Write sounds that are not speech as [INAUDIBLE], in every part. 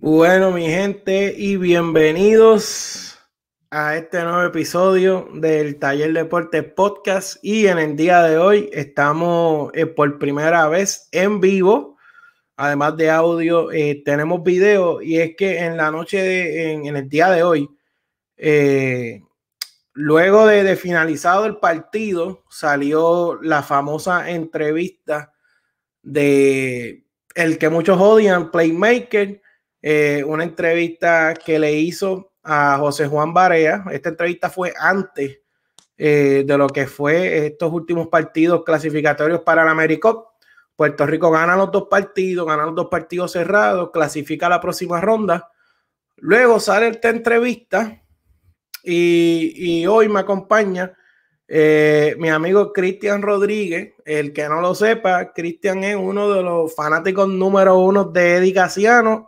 Bueno, mi gente, y bienvenidos a este nuevo episodio del Taller Deportes Podcast. Y en el día de hoy estamos eh, por primera vez en vivo. Además de audio, eh, tenemos video. Y es que en la noche, de, en, el día de hoy, eh, luego de, de finalizado el partido, salió la famosa entrevista de el que muchos odian, Playmaker eh, una entrevista que le hizo a José Juan Barea. Esta entrevista fue antes eh, de lo que fue estos últimos partidos clasificatorios para la AmeriCup. Puerto Rico gana los dos partidos, gana los dos partidos cerrados, clasifica la próxima ronda. Luego sale esta entrevista y, hoy me acompaña eh, mi amigo Cristian Rodríguez. El que no lo sepa, Cristian es uno de los fanáticos número uno de Eddie Casiano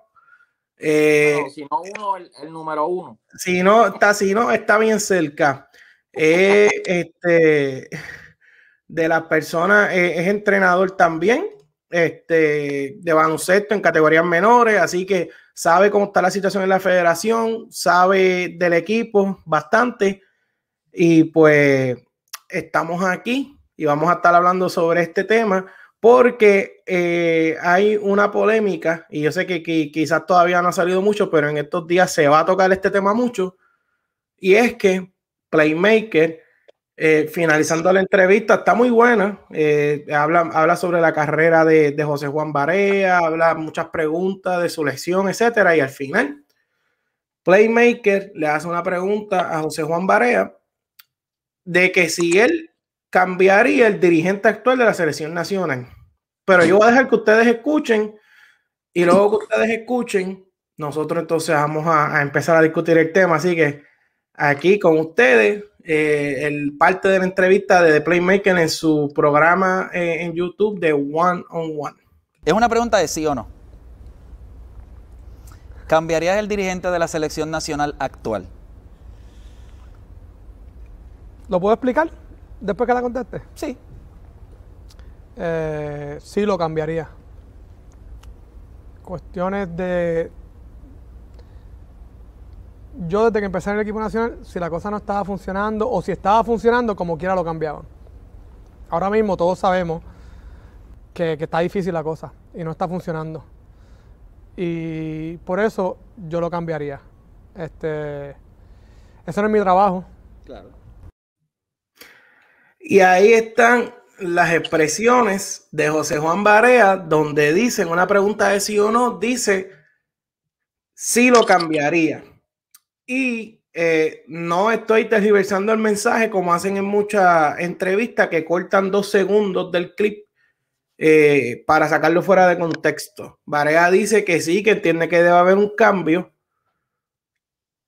eh, si no uno, el, número uno. Si no, está, si no, está bien cerca. Eh, [LAUGHS] este, de las personas, eh, es entrenador también este, de baloncesto en categorías menores, así que sabe cómo está la situación en la federación, sabe del equipo bastante y pues estamos aquí y vamos a estar hablando sobre este tema porque eh, hay una polémica, y yo sé que, quizás todavía no ha salido mucho, pero en estos días se va a tocar este tema mucho, y es que Playmaker, eh, finalizando la entrevista, está muy buena, eh, habla, habla, sobre la carrera de, José Juan Barea, habla muchas preguntas de su lesión, etc. y al final, Playmaker le hace una pregunta a José Juan Barea de que si él cambiaría el dirigente actual de la selección nacional. Pero yo voy a dejar que ustedes escuchen y luego que ustedes escuchen, nosotros entonces vamos a, empezar a discutir el tema. Así que aquí con ustedes, eh, el parte de la entrevista de The Playmaker en su programa eh, en YouTube de One on One. Es una pregunta de sí o no. ¿Cambiarías el dirigente de la selección nacional actual? ¿Lo puedo explicar? ¿Después que la conteste? Sí. Eh, sí lo cambiaría. Cuestiones de... Yo desde que empecé en el equipo nacional, si la cosa no estaba funcionando o si estaba funcionando, como quiera lo cambiaban. Ahora mismo todos sabemos que, que está difícil la cosa y no está funcionando. Y por eso yo lo cambiaría. Este, no es mi trabajo. Claro y ahí están las expresiones de José Juan Barea, donde dicen, una pregunta de sí o no, dice, sí lo cambiaría. Y eh, no estoy tergiversando el mensaje como hacen en muchas entrevistas que cortan dos segundos del clip eh, para sacarlo fuera de contexto. Barea dice que sí, que entiende que debe haber un cambio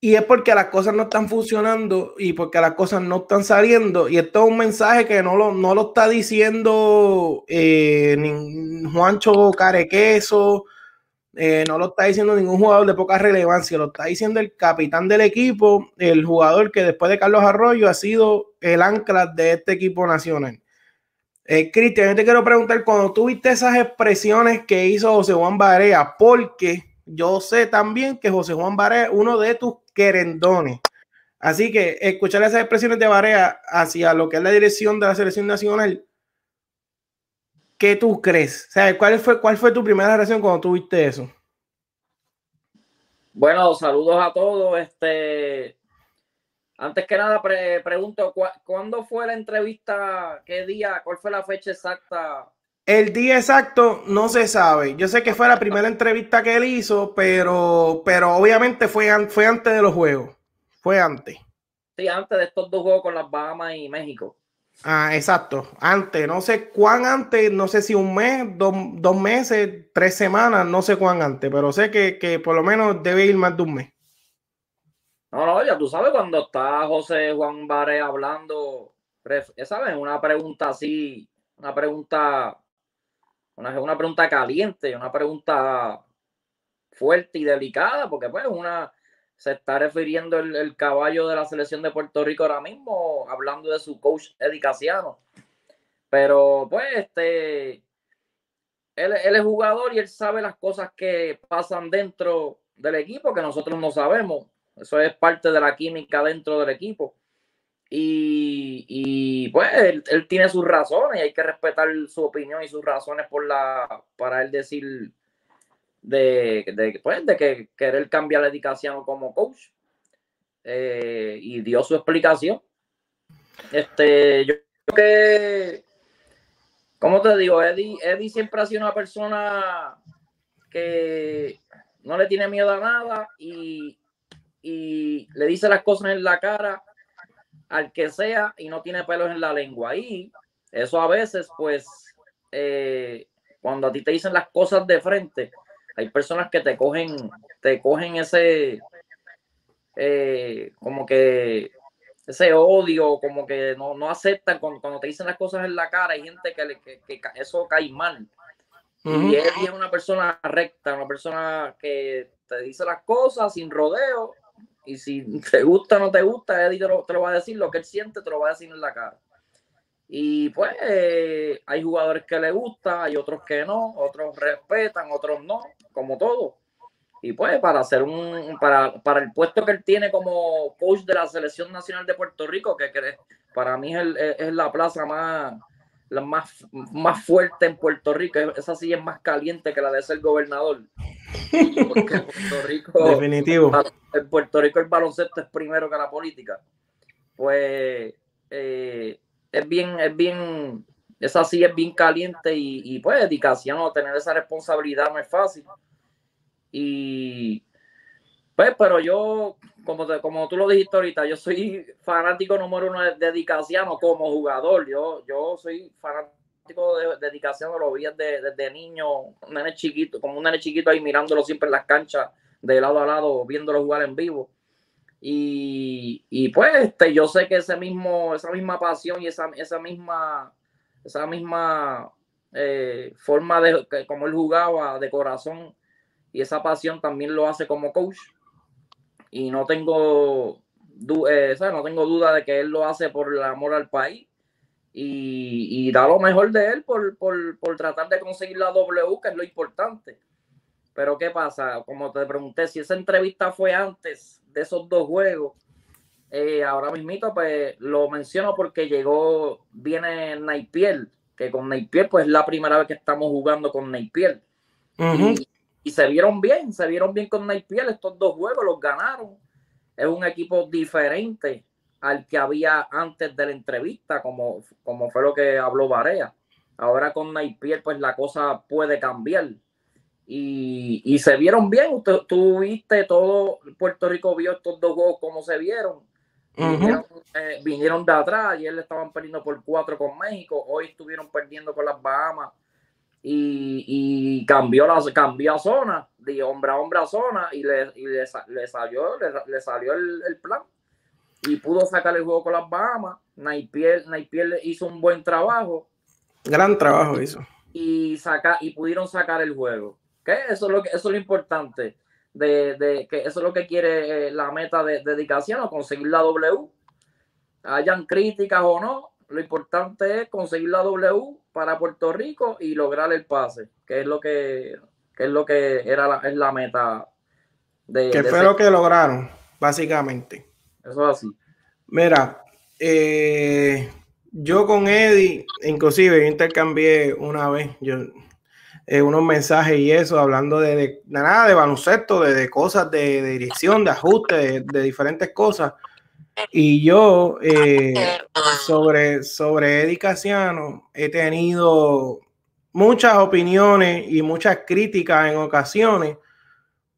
y es porque las cosas no están funcionando y porque las cosas no están saliendo. Y esto es un mensaje que no lo, no lo está diciendo eh, ni Juancho Carequeso, eh, no lo está diciendo ningún jugador de poca relevancia, lo está diciendo el capitán del equipo, el jugador que después de Carlos Arroyo ha sido el ancla de este equipo nacional. Eh, Cristian, yo te quiero preguntar, cuando tuviste esas expresiones que hizo José Juan Barea, porque yo sé también que José Juan Barea uno de tus querendones. Así que escuchar esas expresiones de Barea hacia lo que es la dirección de la selección nacional, ¿qué tú crees? O sea, ¿cuál fue, cuál fue tu primera reacción cuando tuviste eso? Bueno, saludos a todos. Este, antes que nada, pregunto, ¿cuándo fue la entrevista? ¿Qué día? ¿Cuál fue la fecha exacta el día exacto no se sabe. Yo sé que fue la primera entrevista que él hizo, pero, pero obviamente fue, fue antes de los juegos. Fue antes. Sí, antes de estos dos juegos con las Bahamas y México. Ah, exacto. Antes, no sé cuán antes, no sé si un mes, dos, meses, tres semanas, no sé cuán antes, pero sé que, por lo menos debe ir más de un mes. No, no, ya tú sabes cuando está José Juan Baré hablando, ¿sabes? Una pregunta así, una pregunta es una pregunta caliente, una pregunta fuerte y delicada, porque pues una se está refiriendo el, caballo de la selección de Puerto Rico ahora mismo, hablando de su coach Eddie Casiano. Pero pues este, él, es jugador y él sabe las cosas que pasan dentro del equipo que nosotros no sabemos. Eso es parte de la química dentro del equipo. Y, pues él, tiene sus razones y hay que respetar su opinión y sus razones por la, para él decir de, de, pues, de que querer cambiar la dedicación como coach. Eh, y dio su explicación. Este, yo creo que, como te digo, Eddie, Eddie siempre ha sido una persona que no le tiene miedo a nada y, y le dice las cosas en la cara al que sea y no tiene pelos en la lengua. Y eso a veces, pues, eh, cuando a ti te dicen las cosas de frente, hay personas que te cogen, te cogen ese, eh, como que ese odio, como que no, no aceptan cuando, te dicen las cosas en la cara, hay gente que, eso cae mal. Y es una persona recta, una persona que te dice las cosas sin rodeo y si te gusta o no te gusta, Eddie te lo, va a decir, lo que él siente te lo va a decir en la cara. Y pues hay jugadores que le gusta, hay otros que no, otros respetan, otros no, como todo. Y pues para hacer un, para, para el puesto que él tiene como coach de la selección nacional de Puerto Rico, que, para mí es, es la plaza más, la más, más fuerte en Puerto Rico. Esa sí es más caliente que la de ser gobernador. Puerto Rico, Definitivo. En Puerto Rico el baloncesto es primero que la política. Pues eh, es bien, es bien, esa sí es bien caliente y, y pues dedicación, ¿no? tener esa responsabilidad no es fácil. Y pues, pero yo como, como tú lo dijiste ahorita, yo soy fanático número uno de dedicación, como jugador. Yo, yo soy fanático de, dedicación lo vi desde, niño, un nene chiquito, como un nene chiquito ahí mirándolo siempre en las canchas, de lado a lado, viéndolo jugar en vivo. Y, pues este, yo sé que ese mismo, esa misma pasión y esa, esa misma, esa misma eh, forma de como él jugaba de corazón y esa pasión también lo hace como coach y no tengo, eh, no tengo duda de que él lo hace por el amor al país. Y, da lo mejor de él por, tratar de conseguir la W, que es lo importante. Pero ¿qué pasa? Como te pregunté, si esa entrevista fue antes de esos dos juegos, eh, ahora mismo pues lo menciono porque llegó, viene Naipiel, que con Naipiel pues es la primera vez que estamos jugando con Naipiel y se vieron bien, se vieron bien con Naipiel estos dos juegos, los ganaron. Es un equipo diferente al que había antes de la entrevista, como, como fue lo que habló Varea. Ahora con Naipiel, pues la cosa puede cambiar. Y, se vieron bien, usted, tú viste todo, Puerto Rico vio estos dos juegos como se vieron. Eh, vinieron, de atrás, ayer le estaban perdiendo por cuatro con México, hoy estuvieron perdiendo con las Bahamas y, cambió, la, cambió a zona, de hombre a hombre a zona, y le, salió, le, salió el, plan. Y pudo sacar el juego con las Bahamas. Naipiel, hizo un buen trabajo. Gran trabajo hizo. Y, saca, y pudieron sacar el juego. que Eso, es lo que, es lo importante. De, que eso es lo que quiere eh, la meta de, dedicación, o conseguir la W. Hayan críticas o no, lo importante es conseguir la W para Puerto Rico y lograr el pase, que es lo que, es lo que era la, meta de. Que fue lo que lograron, básicamente. Eso es así. Mira, eh, yo con Eddie, inclusive, yo intercambié una vez yo, eh, unos mensajes y eso, hablando de, nada de baloncesto, de, cosas de, dirección, de ajuste, de diferentes cosas. Y yo eh, sobre, sobre Eddie Casiano he tenido muchas opiniones y muchas críticas en ocasiones,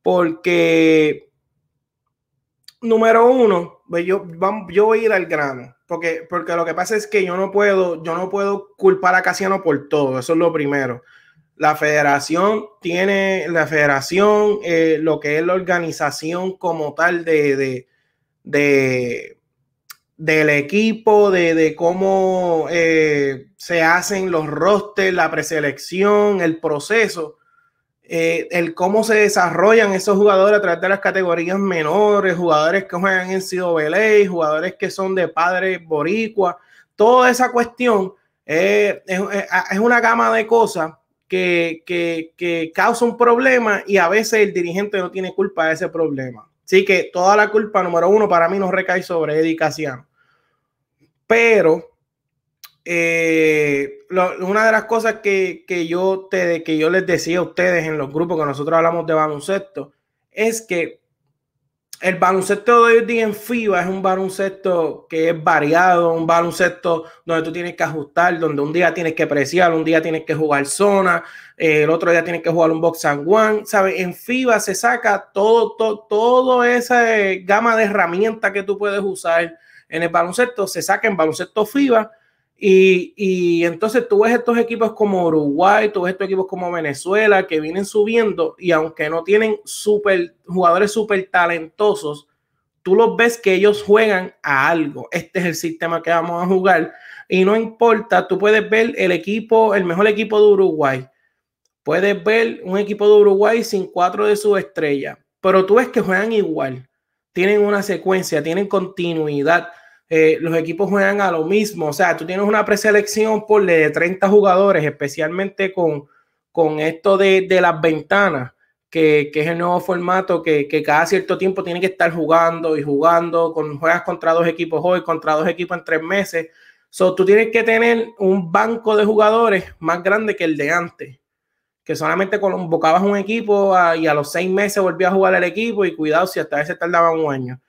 porque número uno, yo, voy a ir al grano, porque, porque lo que pasa es que yo no puedo, yo no puedo culpar a Casiano por todo, eso es lo primero. La federación tiene, la federación, eh, lo que es la organización como tal de del equipo, de, cómo eh, se hacen los rosters, la preselección, el proceso, eh, el cómo se desarrollan esos jugadores a través de las categorías menores, jugadores que juegan en Sido Belay, jugadores que son de padre boricua, toda esa cuestión eh, es, una gama de cosas que, que, que causa un problema y a veces el dirigente no tiene culpa de ese problema. Así que toda la culpa, número uno, para mí no recae sobre Eddie Pero eh, una de las cosas que, yo te, que yo les decía a ustedes en los grupos que nosotros hablamos de baloncesto es que el baloncesto de hoy en FIBA es un baloncesto que es variado, un baloncesto donde tú tienes que ajustar, donde un día tienes que preciar, un día tienes que jugar zona, eh, el otro día tienes que jugar un box and one, ¿sabes? En FIBA se saca todo, todo, toda esa eh, gama de herramientas que tú puedes usar en el baloncesto, se saca en baloncesto FIBA y, entonces tú ves estos equipos como Uruguay, tú ves estos equipos como Venezuela que vienen subiendo y aunque no tienen super, jugadores súper talentosos, tú los ves que ellos juegan a algo. Este es el sistema que vamos a jugar y no importa, tú puedes ver el equipo, el mejor equipo de Uruguay. Puedes ver un equipo de Uruguay sin cuatro de sus estrellas, pero tú ves que juegan igual. Tienen una secuencia, tienen continuidad eh, los equipos juegan a lo mismo. O sea, tú tienes una preselección por de 30 jugadores, especialmente con, con esto de, las ventanas, que, es el nuevo formato que, cada cierto tiempo tiene que estar jugando y jugando. Con, juegas contra dos equipos hoy, contra dos equipos en tres meses. So, tú tienes que tener un banco de jugadores más grande que el de antes que solamente convocabas un equipo ah, y a los seis meses volvías a jugar el equipo y cuidado si hasta ese tardaba un año.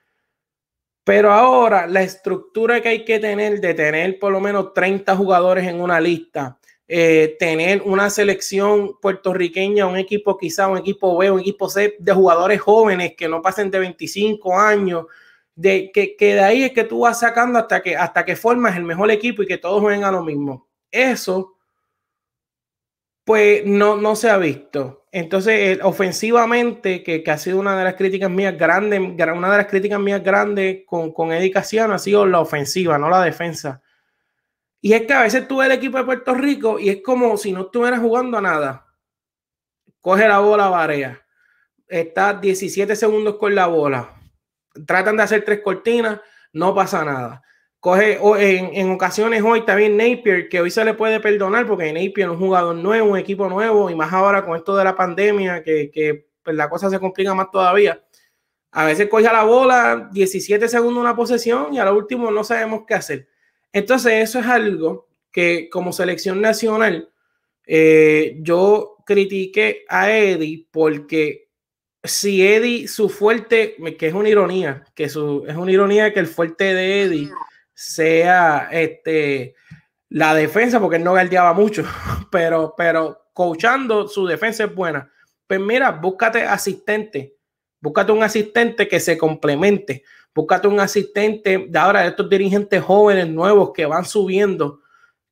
Pero ahora la estructura que hay que tener de tener por lo menos 30 jugadores en una lista, eh, tener una selección puertorriqueña, un equipo quizá, un equipo B, un equipo C, de jugadores jóvenes que no pasen de 25 años, de, que, de ahí es que tú vas sacando hasta que, hasta que formas el mejor equipo y que todos jueguen a lo mismo. Eso pues no, no se ha visto. Entonces, eh, ofensivamente, que, ha sido una de las críticas mías grandes, una de las críticas mías grandes con, con Eddie ha sido la ofensiva, no la defensa. Y es que a veces tú ves el equipo de Puerto Rico y es como si no estuvieras jugando a nada. Coge la bola, varea. está 17 segundos con la bola. Tratan de hacer tres cortinas, no pasa nada. Coge en, ocasiones hoy también Napier, que hoy se le puede perdonar porque Napier es un jugador nuevo, un equipo nuevo, y más ahora con esto de la pandemia, que, pues, la cosa se complica más todavía. A veces coge a la bola 17 segundos una posesión y a lo último no sabemos qué hacer. Entonces, eso es algo que como selección nacional, eh, yo critiqué a Eddie porque si Eddie, su fuerte, que es una ironía, que su, es una ironía que el fuerte de Eddie sea este, la defensa, porque él no galdeaba mucho, [LAUGHS] pero, pero coachando su defensa es buena. Pues mira, búscate asistente, búscate un asistente que se complemente, búscate un asistente de ahora de estos dirigentes jóvenes nuevos que van subiendo.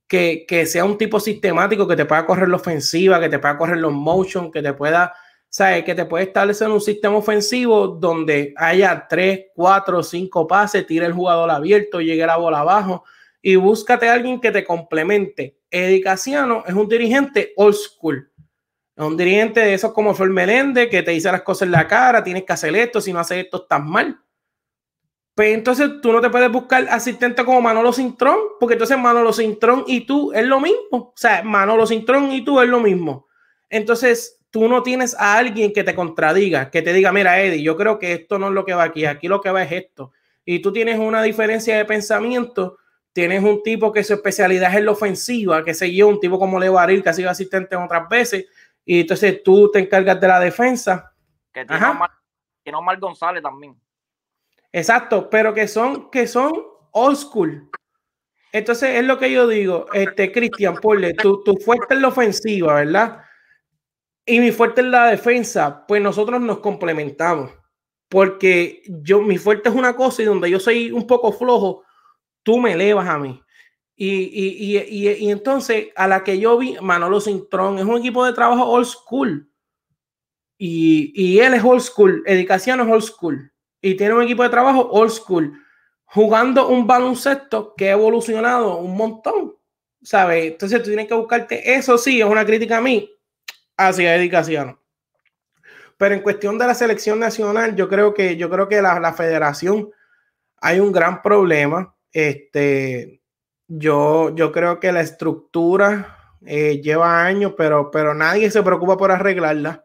Que, que, sea un tipo sistemático que te pueda correr la ofensiva, que te pueda correr los motion, que te pueda ¿sabes? Que te puedes establecer un sistema ofensivo donde haya tres, cuatro, cinco pases, tire el jugador abierto, llegue la bola abajo y búscate a alguien que te complemente. Eddie Casiano es un dirigente old school. Es un dirigente de esos como el Meléndez que te dice las cosas en la cara, tienes que hacer esto, si no haces esto estás mal. Pero pues entonces tú no te puedes buscar asistente como Manolo Cintrón, porque entonces Manolo Cintrón y tú es lo mismo. O sea, Manolo Cintrón y tú es lo mismo. Entonces, tú no tienes a alguien que te contradiga, que te diga, mira, Eddie, yo creo que esto no es lo que va aquí, aquí lo que va es esto. Y tú tienes una diferencia de pensamiento, tienes un tipo que su especialidad es la ofensiva, que se yo, un tipo como Leo que ha sido asistente otras veces, y entonces tú te encargas de la defensa. Que tiene, Omar, González también. Exacto, pero que son, que son old school. Entonces es lo que yo digo, este Cristian, ponle, tú, tú fuiste en la ofensiva, ¿verdad? Y mi fuerte es la defensa, pues nosotros nos complementamos. Porque yo, mi fuerte es una cosa y donde yo soy un poco flojo, tú me elevas a mí. Y, y, y, y entonces, a la que yo vi, Manolo Cintrón es un equipo de trabajo old school. Y, él es old school, Educación es old school. Y tiene un equipo de trabajo old school, jugando un baloncesto que ha evolucionado un montón. ¿Sabes? Entonces tú tienes que buscarte. Eso sí, es una crítica a mí hacia dedicación Pero en cuestión de la selección nacional, yo creo que, yo creo que la, federación hay un gran problema. Este, yo, yo creo que la estructura eh, lleva años, pero, pero nadie se preocupa por arreglarla.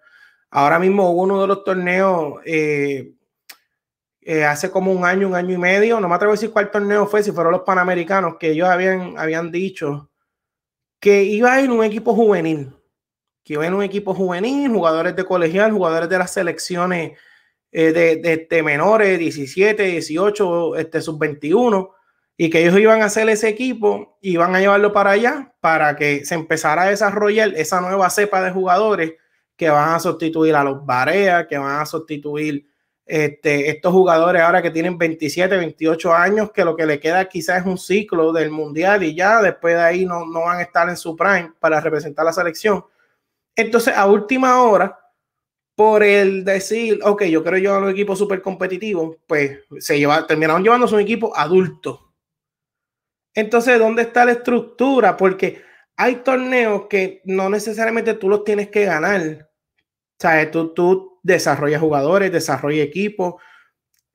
Ahora mismo hubo uno de los torneos eh, eh, hace como un año, un año y medio, no me atrevo a decir cuál torneo fue, si fueron los Panamericanos, que ellos habían, habían dicho que iba a ir un equipo juvenil que ven un equipo juvenil, jugadores de colegial, jugadores de las selecciones eh, de, este, menores, 17, 18, este, sub-21, y que ellos iban a hacer ese equipo, iban a llevarlo para allá para que se empezara a desarrollar esa nueva cepa de jugadores que van a sustituir a los Barea, que van a sustituir este, estos jugadores ahora que tienen 27, 28 años, que lo que le queda quizás es un ciclo del mundial y ya después de ahí no, no van a estar en su prime para representar la selección. Entonces, a última hora, por el decir, ok, yo quiero llevar un equipo súper competitivo, pues se lleva, terminaron llevando un equipo adulto. Entonces, ¿dónde está la estructura? Porque hay torneos que no necesariamente tú los tienes que ganar. O sea, tú, tú desarrollas jugadores, desarrollas equipos,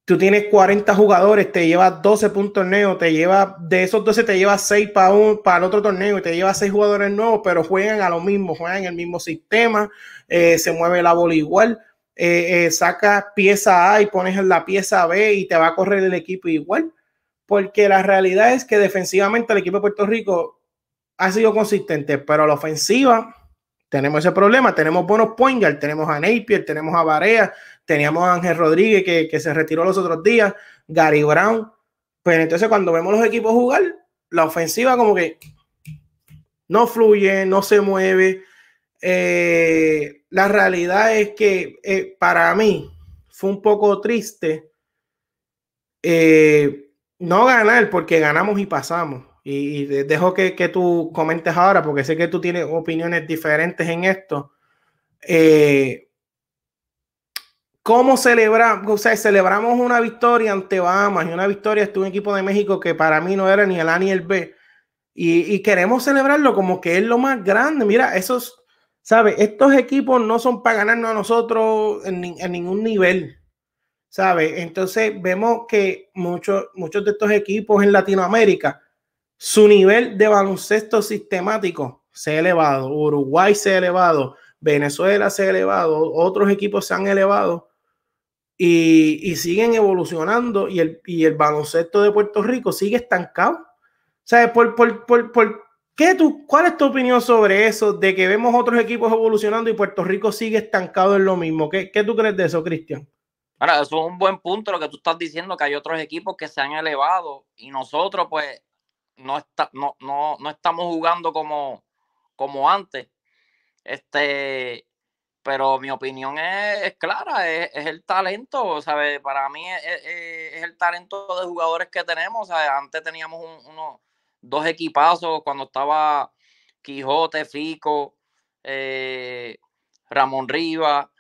tú tienes 40 jugadores, te llevas 12 puntos torneo, te lleva, de esos 12 te llevas 6 para un, para el otro torneo y te lleva 6 jugadores nuevos, pero juegan a lo mismo, juegan en el mismo sistema, eh, se mueve la bola igual, eh, eh sacas pieza A y pones en la pieza B y te va a correr el equipo igual, porque la realidad es que defensivamente el equipo de Puerto Rico ha sido consistente, pero la ofensiva tenemos ese problema, tenemos buenos Poengar, tenemos a Napier, tenemos a Barea, Teníamos a Ángel Rodríguez que, se retiró los otros días, Gary Brown. Pero pues entonces cuando vemos los equipos jugar, la ofensiva como que no fluye, no se mueve. Eh, la realidad es que eh, para mí fue un poco triste eh, no ganar porque ganamos y pasamos. Y, dejo que, que, tú comentes ahora porque sé que tú tienes opiniones diferentes en esto. ¿Cómo celebramos? O sea, celebramos una victoria ante Bahamas y una victoria ante un equipo de México que para mí no era ni el A ni el B. Y, queremos celebrarlo como que es lo más grande. Mira, esos, ¿sabes? Estos equipos no son para ganarnos a nosotros en, ningún nivel, ¿sabes? Entonces vemos que muchos, muchos de estos equipos en Latinoamérica, su nivel de baloncesto sistemático se ha elevado, Uruguay se ha elevado, Venezuela se ha elevado, otros equipos se han elevado, y, siguen evolucionando y el, el, baloncesto de Puerto Rico sigue estancado. sea, por, por, tú, ¿cuál es tu opinión sobre eso? De que vemos otros equipos evolucionando y Puerto Rico sigue estancado en lo mismo. ¿Qué, tú crees de eso, Cristian? Ahora, eso es un buen punto lo que tú estás diciendo, que hay otros equipos que se han elevado y nosotros pues no, está, no, no, no estamos jugando como, como antes. Este, pero mi opinión es, clara, es, el talento, ¿sabes? Para mí es, el talento de jugadores que tenemos, Antes teníamos unos dos equipazos cuando estaba Quijote, Fico, eh, Ramón Riva,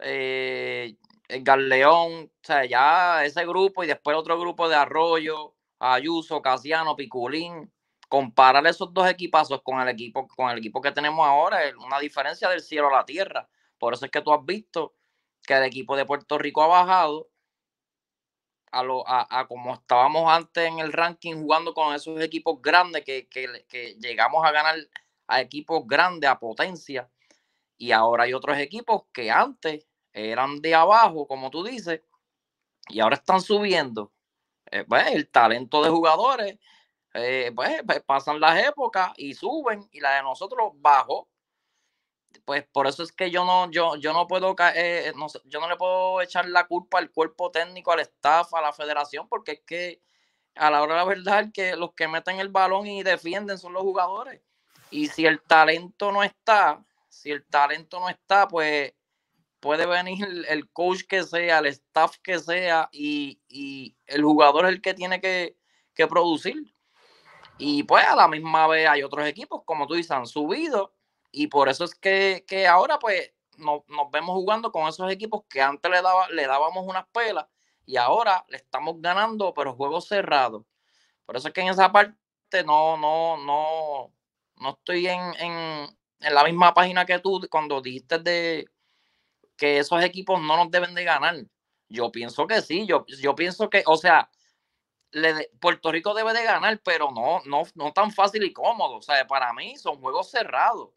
eh, Garleón, o sea, ya ese grupo y después otro grupo de Arroyo, Ayuso, Casiano, Piculín. Comparar esos dos equipazos con el equipo, con el equipo que tenemos ahora es una diferencia del cielo a la tierra. Por eso es que tú has visto que el equipo de Puerto Rico ha bajado a, lo, como estábamos antes en el ranking jugando con esos equipos grandes que, llegamos a ganar a equipos grandes, a potencia. Y ahora hay otros equipos que antes eran de abajo, como tú dices, y ahora están subiendo. Eh, pues, el talento de jugadores, eh, pues, pues, pasan las épocas y suben, y la de nosotros bajó pues por eso es que yo no, yo, yo no puedo eh, eh, yo no le puedo echar la culpa al cuerpo técnico, al staff, a la federación, porque es que a la hora de la verdad que los que meten el balón y defienden son los jugadores. Y si el talento no está, si el talento no está, pues puede venir el coach que sea, el staff que sea, y, el jugador es el que tiene que, que producir. Y pues a la misma vez hay otros equipos, como tú dices, han subido, y por eso es que, ahora pues nos vemos jugando con esos equipos que antes le, daba, le dábamos unas pelas y ahora le estamos ganando, pero juegos cerrados. Por eso es que en esa parte no, no, no, no estoy en, la misma página que tú cuando dijiste de que esos equipos no nos deben de ganar. Yo pienso que sí, yo, yo pienso que, o sea, Puerto Rico debe de ganar, pero no, no, no tan fácil y cómodo. O sea, para mí son juegos cerrados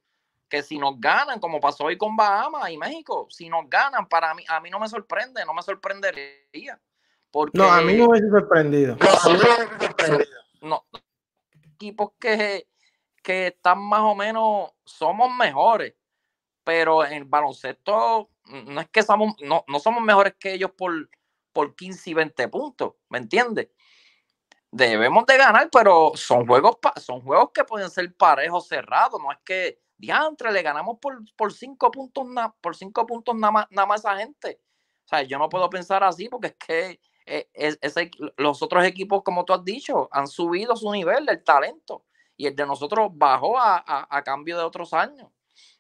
si nos ganan, como pasó hoy con Bahamas y México, si nos ganan, para mí, a mí no me sorprende, no me sorprendería. Porque, no, a mí no me hubiese sorprendido. No, equipos que, que están más o menos, somos mejores, pero en el baloncesto mm, no es que somos, no, somos mejores que ellos por, por 15 y 20 puntos, ¿me entiendes? Debemos de ganar, pero son juegos, son juegos que pueden ser parejos, cerrados, no es que diantre, le ganamos por, por cinco puntos por cinco puntos nada más, nada más gente. O sea, yo no puedo pensar así porque es que eh, los otros equipos, como tú has dicho, han subido su nivel del talento y el de nosotros bajó a, cambio de otros años.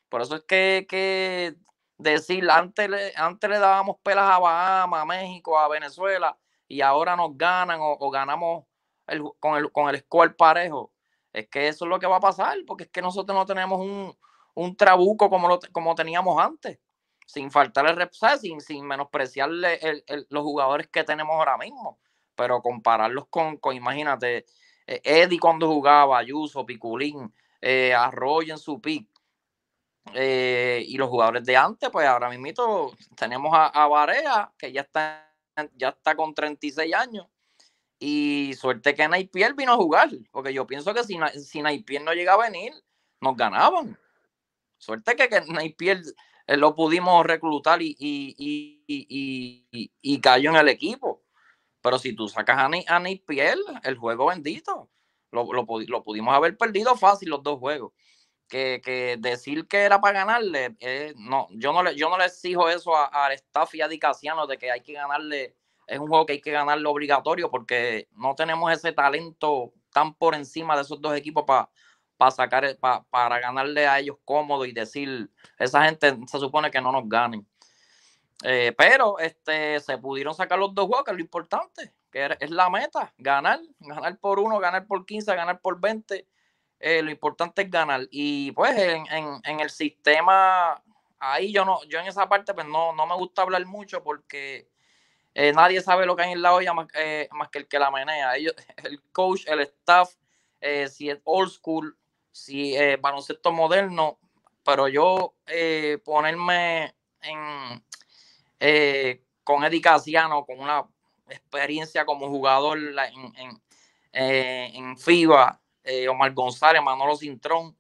Por eso es que, que decir, antes le, antes le dábamos pelas a Bahamas, a México, a Venezuela y ahora nos ganan o, ganamos con, el, con el score parejo es que eso es lo que va a pasar, porque es que nosotros no tenemos un, un trabuco como, como teníamos antes, sin faltar el ¿sabes? sin, menospreciarle los jugadores que tenemos ahora mismo, pero compararlos con, imagínate, eh, Eddie cuando jugaba, Ayuso, Piculín, eh, Arroyo en su pick, eh, y los jugadores de antes, pues ahora mismo tenemos a, a que ya está, ya está con 36 años, y suerte que Naipiel vino a jugar, porque yo pienso que si, si no llegaba a venir, nos ganaban. Suerte que, que eh, lo pudimos reclutar y, cayó en el equipo. Pero si tú sacas a, a el juego bendito. Lo, pudimos haber perdido fácil los dos juegos. Que, decir que era para ganarle, eh, no, yo no, le, yo no le exijo eso a, a staff y a Dicasiano de que hay que ganarle es un juego que hay que ganarlo obligatorio porque no tenemos ese talento tan por encima de esos dos equipos para sacar e, para ganarle a ellos cómodo y decir esa gente se supone que no nos ganen eh, pero este se pudieron sacar los dos juegos lo importante que es la meta ganar ganar por uno ganar por 15 ganar por 20 eh, lo importante es ganar y pues en, el sistema ahí yo no yo en esa parte pues, no no me gusta hablar mucho porque eh, nadie sabe lo que hay en la olla más, eh, más que el que la menea. Ellos, [LAUGHS] el coach, el staff, eh, si es old school, si es baloncesto moderno, pero yo ponerme en, con Eddie Casiano, con una experiencia como jugador en, en, FIBA, Omar González, Manolo Cintrón,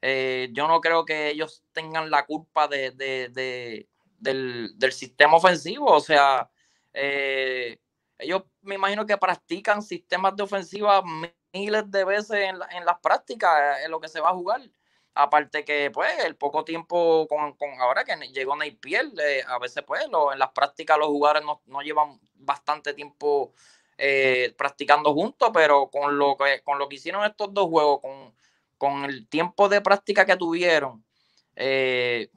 yo no creo que ellos tengan la culpa del, del sistema ofensivo. O sea, eh, ellos me imagino que practican sistemas de ofensiva miles de veces en, las prácticas, eh, en lo que se va a jugar. Aparte que, pues, el poco tiempo con, ahora que llegó ney piel eh, a veces, pues, en las prácticas los jugadores no, llevan bastante tiempo practicando juntos, pero con lo, que, con lo que hicieron estos dos juegos, con, con el tiempo de práctica que tuvieron, eh,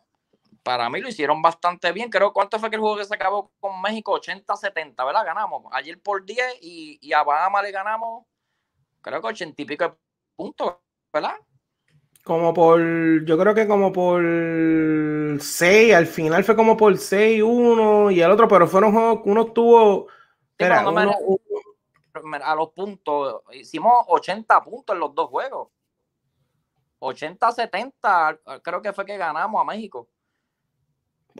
para mí lo hicieron bastante bien. Creo, ¿cuánto fue que el juego que se acabó con México? 80-70, ¿verdad? Ganamos. Ayer por 10 y, a Bahamas le ganamos, creo que 80 y pico de puntos, ¿verdad? Como por, yo creo que como por 6, al final fue como por 6, 1 y el otro, pero fueron juegos que uno estuvo... A los puntos, hicimos 80 puntos en los dos juegos. 80-70, creo que fue que ganamos a México.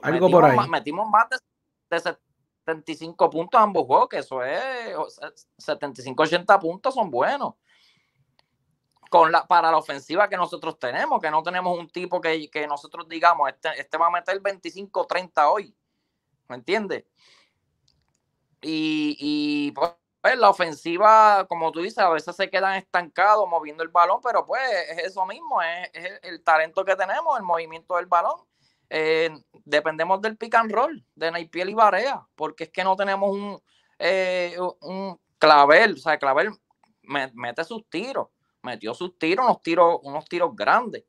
Algo metimos, por ahí. Metimos más de, 75 puntos ambos juegos, que eso es 75-80 puntos son buenos. Con la, para la ofensiva que nosotros tenemos, que no tenemos un tipo que, que nosotros digamos, este, este va a meter 25-30 hoy. ¿Me entiendes? Y, y pues, pues, la ofensiva, como tú dices, a veces se quedan estancados moviendo el balón, pero pues es eso mismo, es el talento que tenemos, el movimiento del balón eh, dependemos del pick and roll de Naipiel y Barea, porque es que no tenemos un, eh, un clavel. O sea, clavel mete sus tiros, metió sus tiros, unos tiros, unos tiros grandes.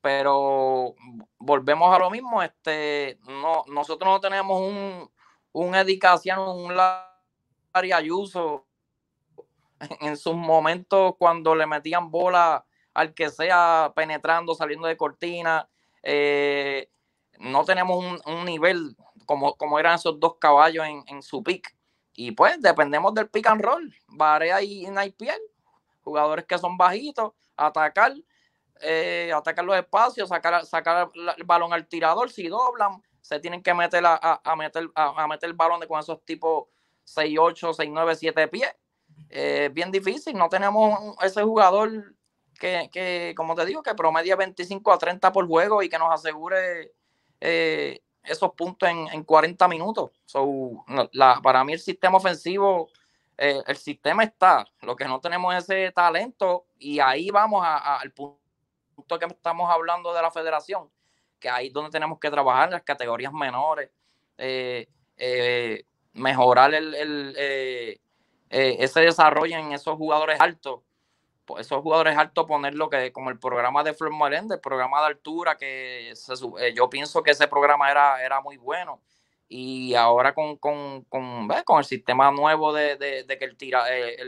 Pero volvemos a lo mismo, este, no, nosotros no tenemos un, un Edicaciano, un Larry Ayuso en sus momentos cuando le metían bola al que sea penetrando, saliendo de cortina. Eh, no tenemos un, nivel como, como, eran esos dos caballos en, su pick. Y pues dependemos del pick and roll. Varea y piel jugadores que son bajitos, atacar, eh, atacar los espacios, sacar, sacar el balón al tirador. Si doblan, se tienen que meter a, meter, a, meter el balón de con esos tipos 6-9, 7 pies. Eh, bien difícil, no tenemos ese jugador que, que, como te digo, que promedia 25 a 30 por juego y que nos asegure eh, esos puntos en, en 40 minutos. para mí el sistema ofensivo, eh, el sistema está. Lo que no tenemos es ese talento y ahí vamos al punto que estamos hablando de la federación, que ahí es donde tenemos que trabajar las categorías menores, eh, eh, mejorar el, ese desarrollo en esos jugadores altos esos jugadores altos ponerlo que, como el programa de Flor Meléndez, el programa de altura, que eh, yo pienso que ese programa era, era muy bueno. Y ahora con, con, el sistema nuevo de, que el, tira, eh,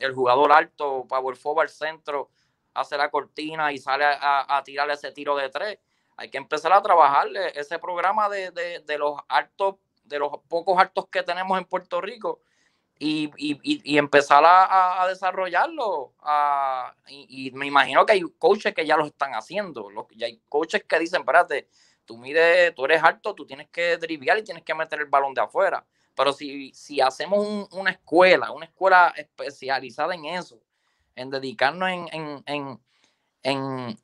el, jugador alto, Power al centro, hace la cortina y sale a, tirar ese tiro de tres. Hay que empezar a trabajar ese programa de, de los altos, de los pocos altos que tenemos en Puerto Rico y, y, empezar a, a desarrollarlo. y, me imagino que hay coaches que ya lo están haciendo. Los, ya hay coaches que dicen, espérate, tú mide, tú eres alto, tú tienes que driviar y tienes que meter el balón de afuera. Pero si, hacemos una escuela, una escuela especializada en eso, en dedicarnos en,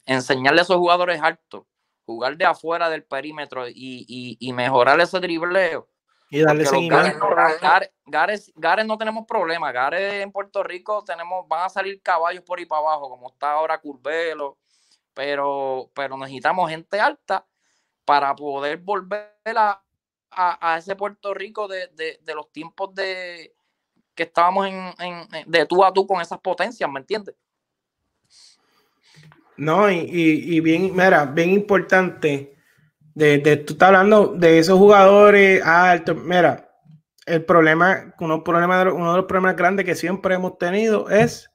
enseñarle a esos jugadores altos, jugar de afuera del perímetro y, y, y mejorar ese dribleo, y darle seguimiento. Gares, gares, no tenemos problema. Gares en Puerto Rico tenemos, van a salir caballos por ahí para abajo, como está ahora Curvelo. Pero, pero necesitamos gente alta para poder volver a, a, ese Puerto Rico de, los tiempos de que estábamos en, de tú a tú con esas potencias, ¿me entiendes? No, y, y bien, mira, bien importante de, tú estás hablando de esos jugadores altos. Mira, el problema, uno, de, uno de los problemas grandes que siempre hemos tenido es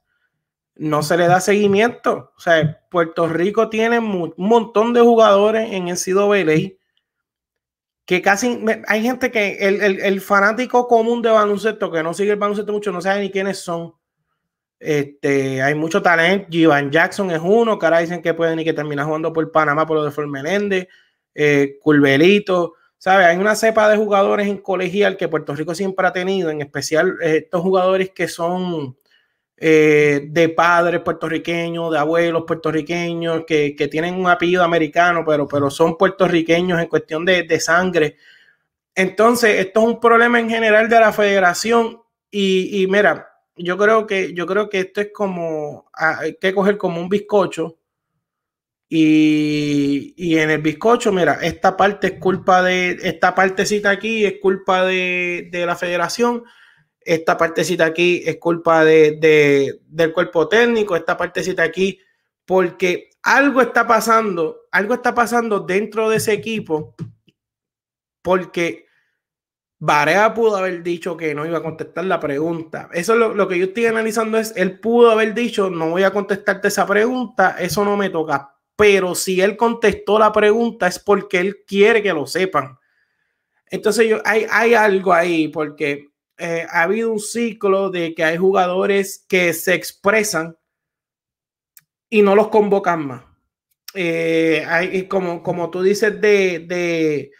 no se le da seguimiento. O sea, Puerto Rico tiene un montón de jugadores en el el que casi hay gente que el, fanático común de baloncesto que no sigue el baloncesto mucho no sabe ni quiénes son. Este, hay mucho talento. Givan Jackson es uno, que dicen que puede ni que termina jugando por Panamá por lo de Formelende eh, ¿sabes? Hay una cepa de jugadores en colegial que Puerto Rico siempre ha tenido, en especial eh, estos jugadores que son eh, de padres puertorriqueños, de abuelos puertorriqueños, que, tienen un apellido americano, pero, pero son puertorriqueños en cuestión de, sangre. Entonces, esto es un problema en general de la federación y, mira, yo creo que yo creo que esto es como ah, hay que coger como un bizcocho y, en el bizcocho, mira, esta parte es culpa de, esta partecita aquí es culpa de, la federación, esta partecita aquí es culpa del cuerpo técnico, esta partecita aquí, porque algo está pasando, algo está pasando dentro de ese equipo, porque Varea pudo haber dicho que no iba a contestar la pregunta. Eso es lo, lo que yo estoy analizando es, él pudo haber dicho, no voy a contestarte esa pregunta, eso no me toca, pero si él contestó la pregunta es porque él quiere que lo sepan. Entonces yo, hay, hay algo ahí, porque eh, ha habido un ciclo de que hay jugadores que se expresan y no los convocan más. Eh, como, tú dices de,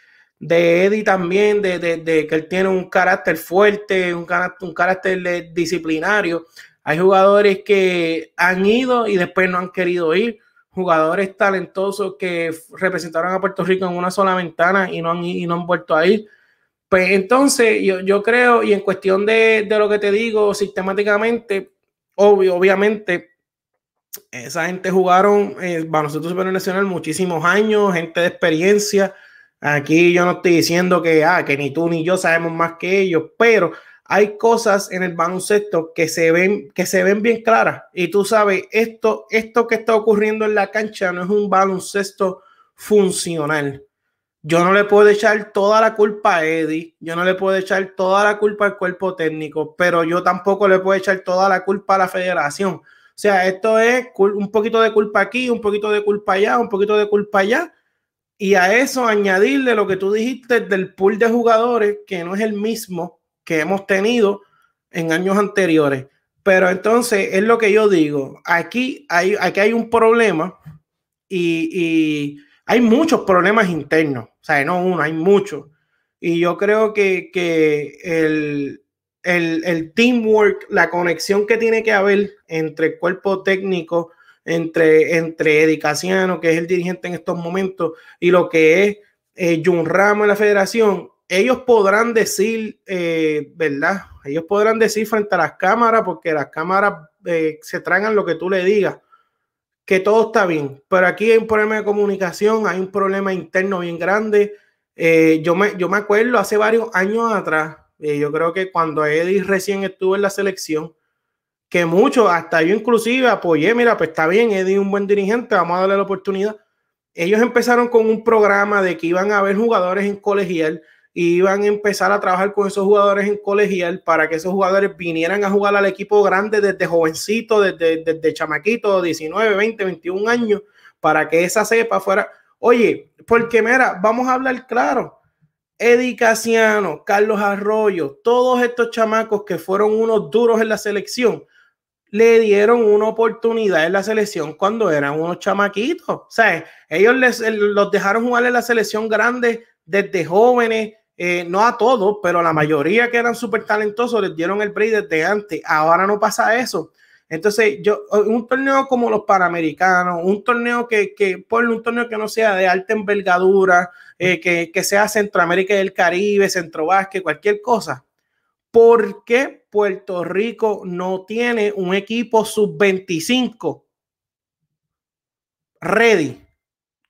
de, Eddie también, de, que él tiene un carácter fuerte, un un carácter disciplinario. Hay jugadores que han ido y después no han querido ir jugadores talentosos que representaron a Puerto Rico en una sola ventana y no han, no han vuelto a ir. Pues entonces yo, creo, y en cuestión de, lo que te digo, sistemáticamente, obviamente, esa gente jugaron eh, nosotros super nacional muchísimos años, gente de experiencia. Aquí yo no estoy diciendo que, ah, que ni tú ni yo sabemos más que ellos, pero hay cosas en el baloncesto que se ven, que se ven bien claras. Y tú sabes, esto, esto que está ocurriendo en la cancha no es un baloncesto funcional. Yo no le puedo echar toda la culpa a Eddie, yo no le puedo echar toda la culpa al cuerpo técnico, pero yo tampoco le puedo echar toda la culpa a la federación. O sea, esto es un poquito de culpa aquí, un poquito de culpa allá, un poquito de culpa allá. Y a eso añadirle lo que tú dijiste del pool de jugadores, que no es el mismo que hemos tenido en años anteriores. Pero entonces es lo que yo digo, aquí hay, aquí hay un problema y, hay muchos problemas internos, o sea, no uno, hay muchos. Y yo creo que, el, teamwork, la conexión que tiene que haber entre el cuerpo técnico, entre, entre Casiano, que es el dirigente en estos momentos, y lo que es eh, Jun Ramo en la federación, ellos podrán decir, eh, ¿verdad? Ellos podrán decir frente a las cámaras, porque las cámaras eh, se tragan lo que tú le digas, que todo está bien. Pero aquí hay un problema de comunicación, hay un problema interno bien grande. Eh, yo, me, yo me acuerdo hace varios años atrás, yo creo que cuando Eddie recién estuvo en la selección, que muchos, hasta yo inclusive apoyé, mira, pues está bien, Eddie es un buen dirigente, vamos a darle la oportunidad. Ellos empezaron con un programa de que iban a haber jugadores en colegial y iban a empezar a trabajar con esos jugadores en colegial para que esos jugadores vinieran a jugar al equipo grande desde jovencito, desde, desde chamaquito, 19, 20, 21 años, para que esa cepa fuera. Oye, porque mira, vamos a hablar claro. Eddie Casiano, Carlos Arroyo, todos estos chamacos que fueron unos duros en la selección, le dieron una oportunidad en la selección cuando eran unos chamaquitos. O sea, ellos los dejaron jugar en la selección grande desde jóvenes, eh, no a todos, pero a la mayoría que eran súper talentosos les dieron el break desde antes. Ahora no pasa eso. Entonces, yo, un torneo como los Panamericanos, un torneo que, que un torneo que no sea de alta envergadura, eh, que, sea Centroamérica y el Caribe, Centro Vázquez, cualquier cosa. ¿Por qué Puerto Rico no tiene un equipo sub-25 ready?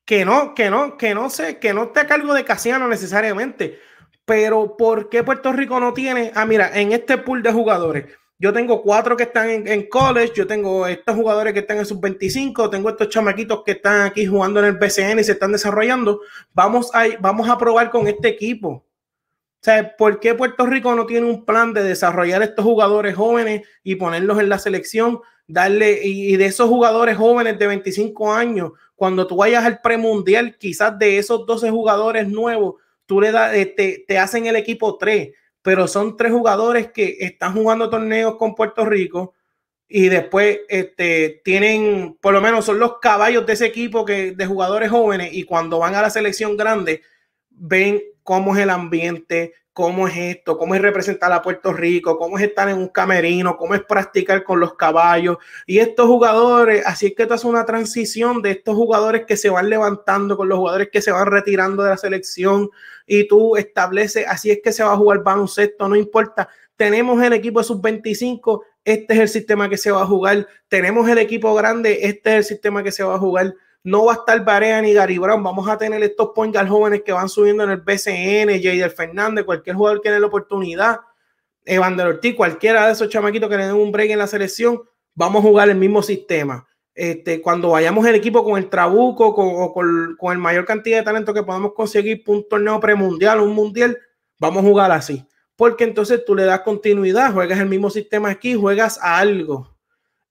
Que no, que no, que no sé, que no esté a cargo de Casiano necesariamente, pero ¿por qué Puerto Rico no tiene? Ah, mira, en este pool de jugadores, yo tengo cuatro que están en, college, yo tengo estos jugadores que están en sus 25, tengo estos chamaquitos que están aquí jugando en el BCN y se están desarrollando. Vamos a, vamos a probar con este equipo. O sea, ¿por qué Puerto Rico no tiene un plan de desarrollar estos jugadores jóvenes y ponerlos en la selección? Darle, y, de esos jugadores jóvenes de 25 años, cuando tú vayas al premundial, quizás de esos 12 jugadores nuevos, tú le das, eh, te, te hacen el equipo tres, pero son tres jugadores que están jugando torneos con Puerto Rico y después este, tienen, por lo menos son los caballos de ese equipo que, de jugadores jóvenes y cuando van a la selección grande ven cómo es el ambiente, cómo es esto, cómo es representar a Puerto Rico, cómo es estar en un camerino, cómo es practicar con los caballos. Y estos jugadores, así es que esto es una transición de estos jugadores que se van levantando con los jugadores que se van retirando de la selección, y tú estableces, así es que se va a jugar baloncesto, no importa. Tenemos el equipo de sub-25, este es el sistema que se va a jugar. Tenemos el equipo grande, este es el sistema que se va a jugar. No va a estar Barea ni Gary Brown. Vamos a tener estos point jóvenes que van subiendo en el BCN, Jader Fernández, cualquier jugador que tenga la oportunidad. Evander Ortiz, cualquiera de esos chamaquitos que le den un break en la selección, vamos a jugar el mismo sistema. Este, cuando vayamos el equipo con el Trabuco con, con, el mayor cantidad de talento que podamos conseguir, un torneo premundial, un mundial, vamos a jugar así. Porque entonces tú le das continuidad, juegas el mismo sistema aquí, juegas a algo.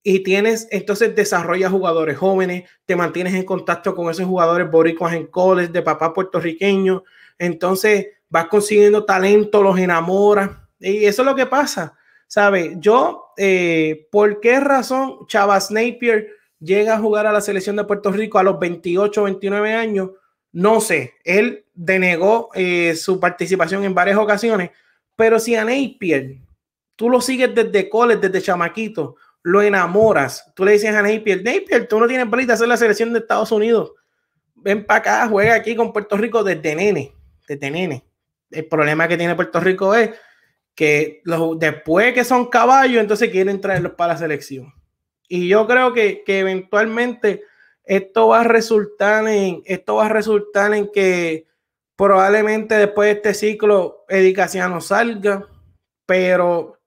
Y tienes, entonces desarrollas jugadores jóvenes, te mantienes en contacto con esos jugadores boricuas en college, de papá puertorriqueño. Entonces vas consiguiendo talento, los enamoras. Y eso es lo que pasa, ¿sabes? Yo, eh, ¿por qué razón Chavas Napier llega a jugar a la selección de Puerto Rico a los 28, 29 años. No sé, él denegó eh, su participación en varias ocasiones, pero si a Napier tú lo sigues desde college, desde chamaquito, lo enamoras, tú le dices a Napier, Napier, tú no tienes prisa hacer la selección de Estados Unidos, ven para acá, juega aquí con Puerto Rico desde nene, desde nene. El problema que tiene Puerto Rico es que los, después que son caballos, entonces quieren traerlos para la selección. Y yo creo que, eventualmente esto va a resultar en, esto va a resultar en que probablemente después de este ciclo no salga, pero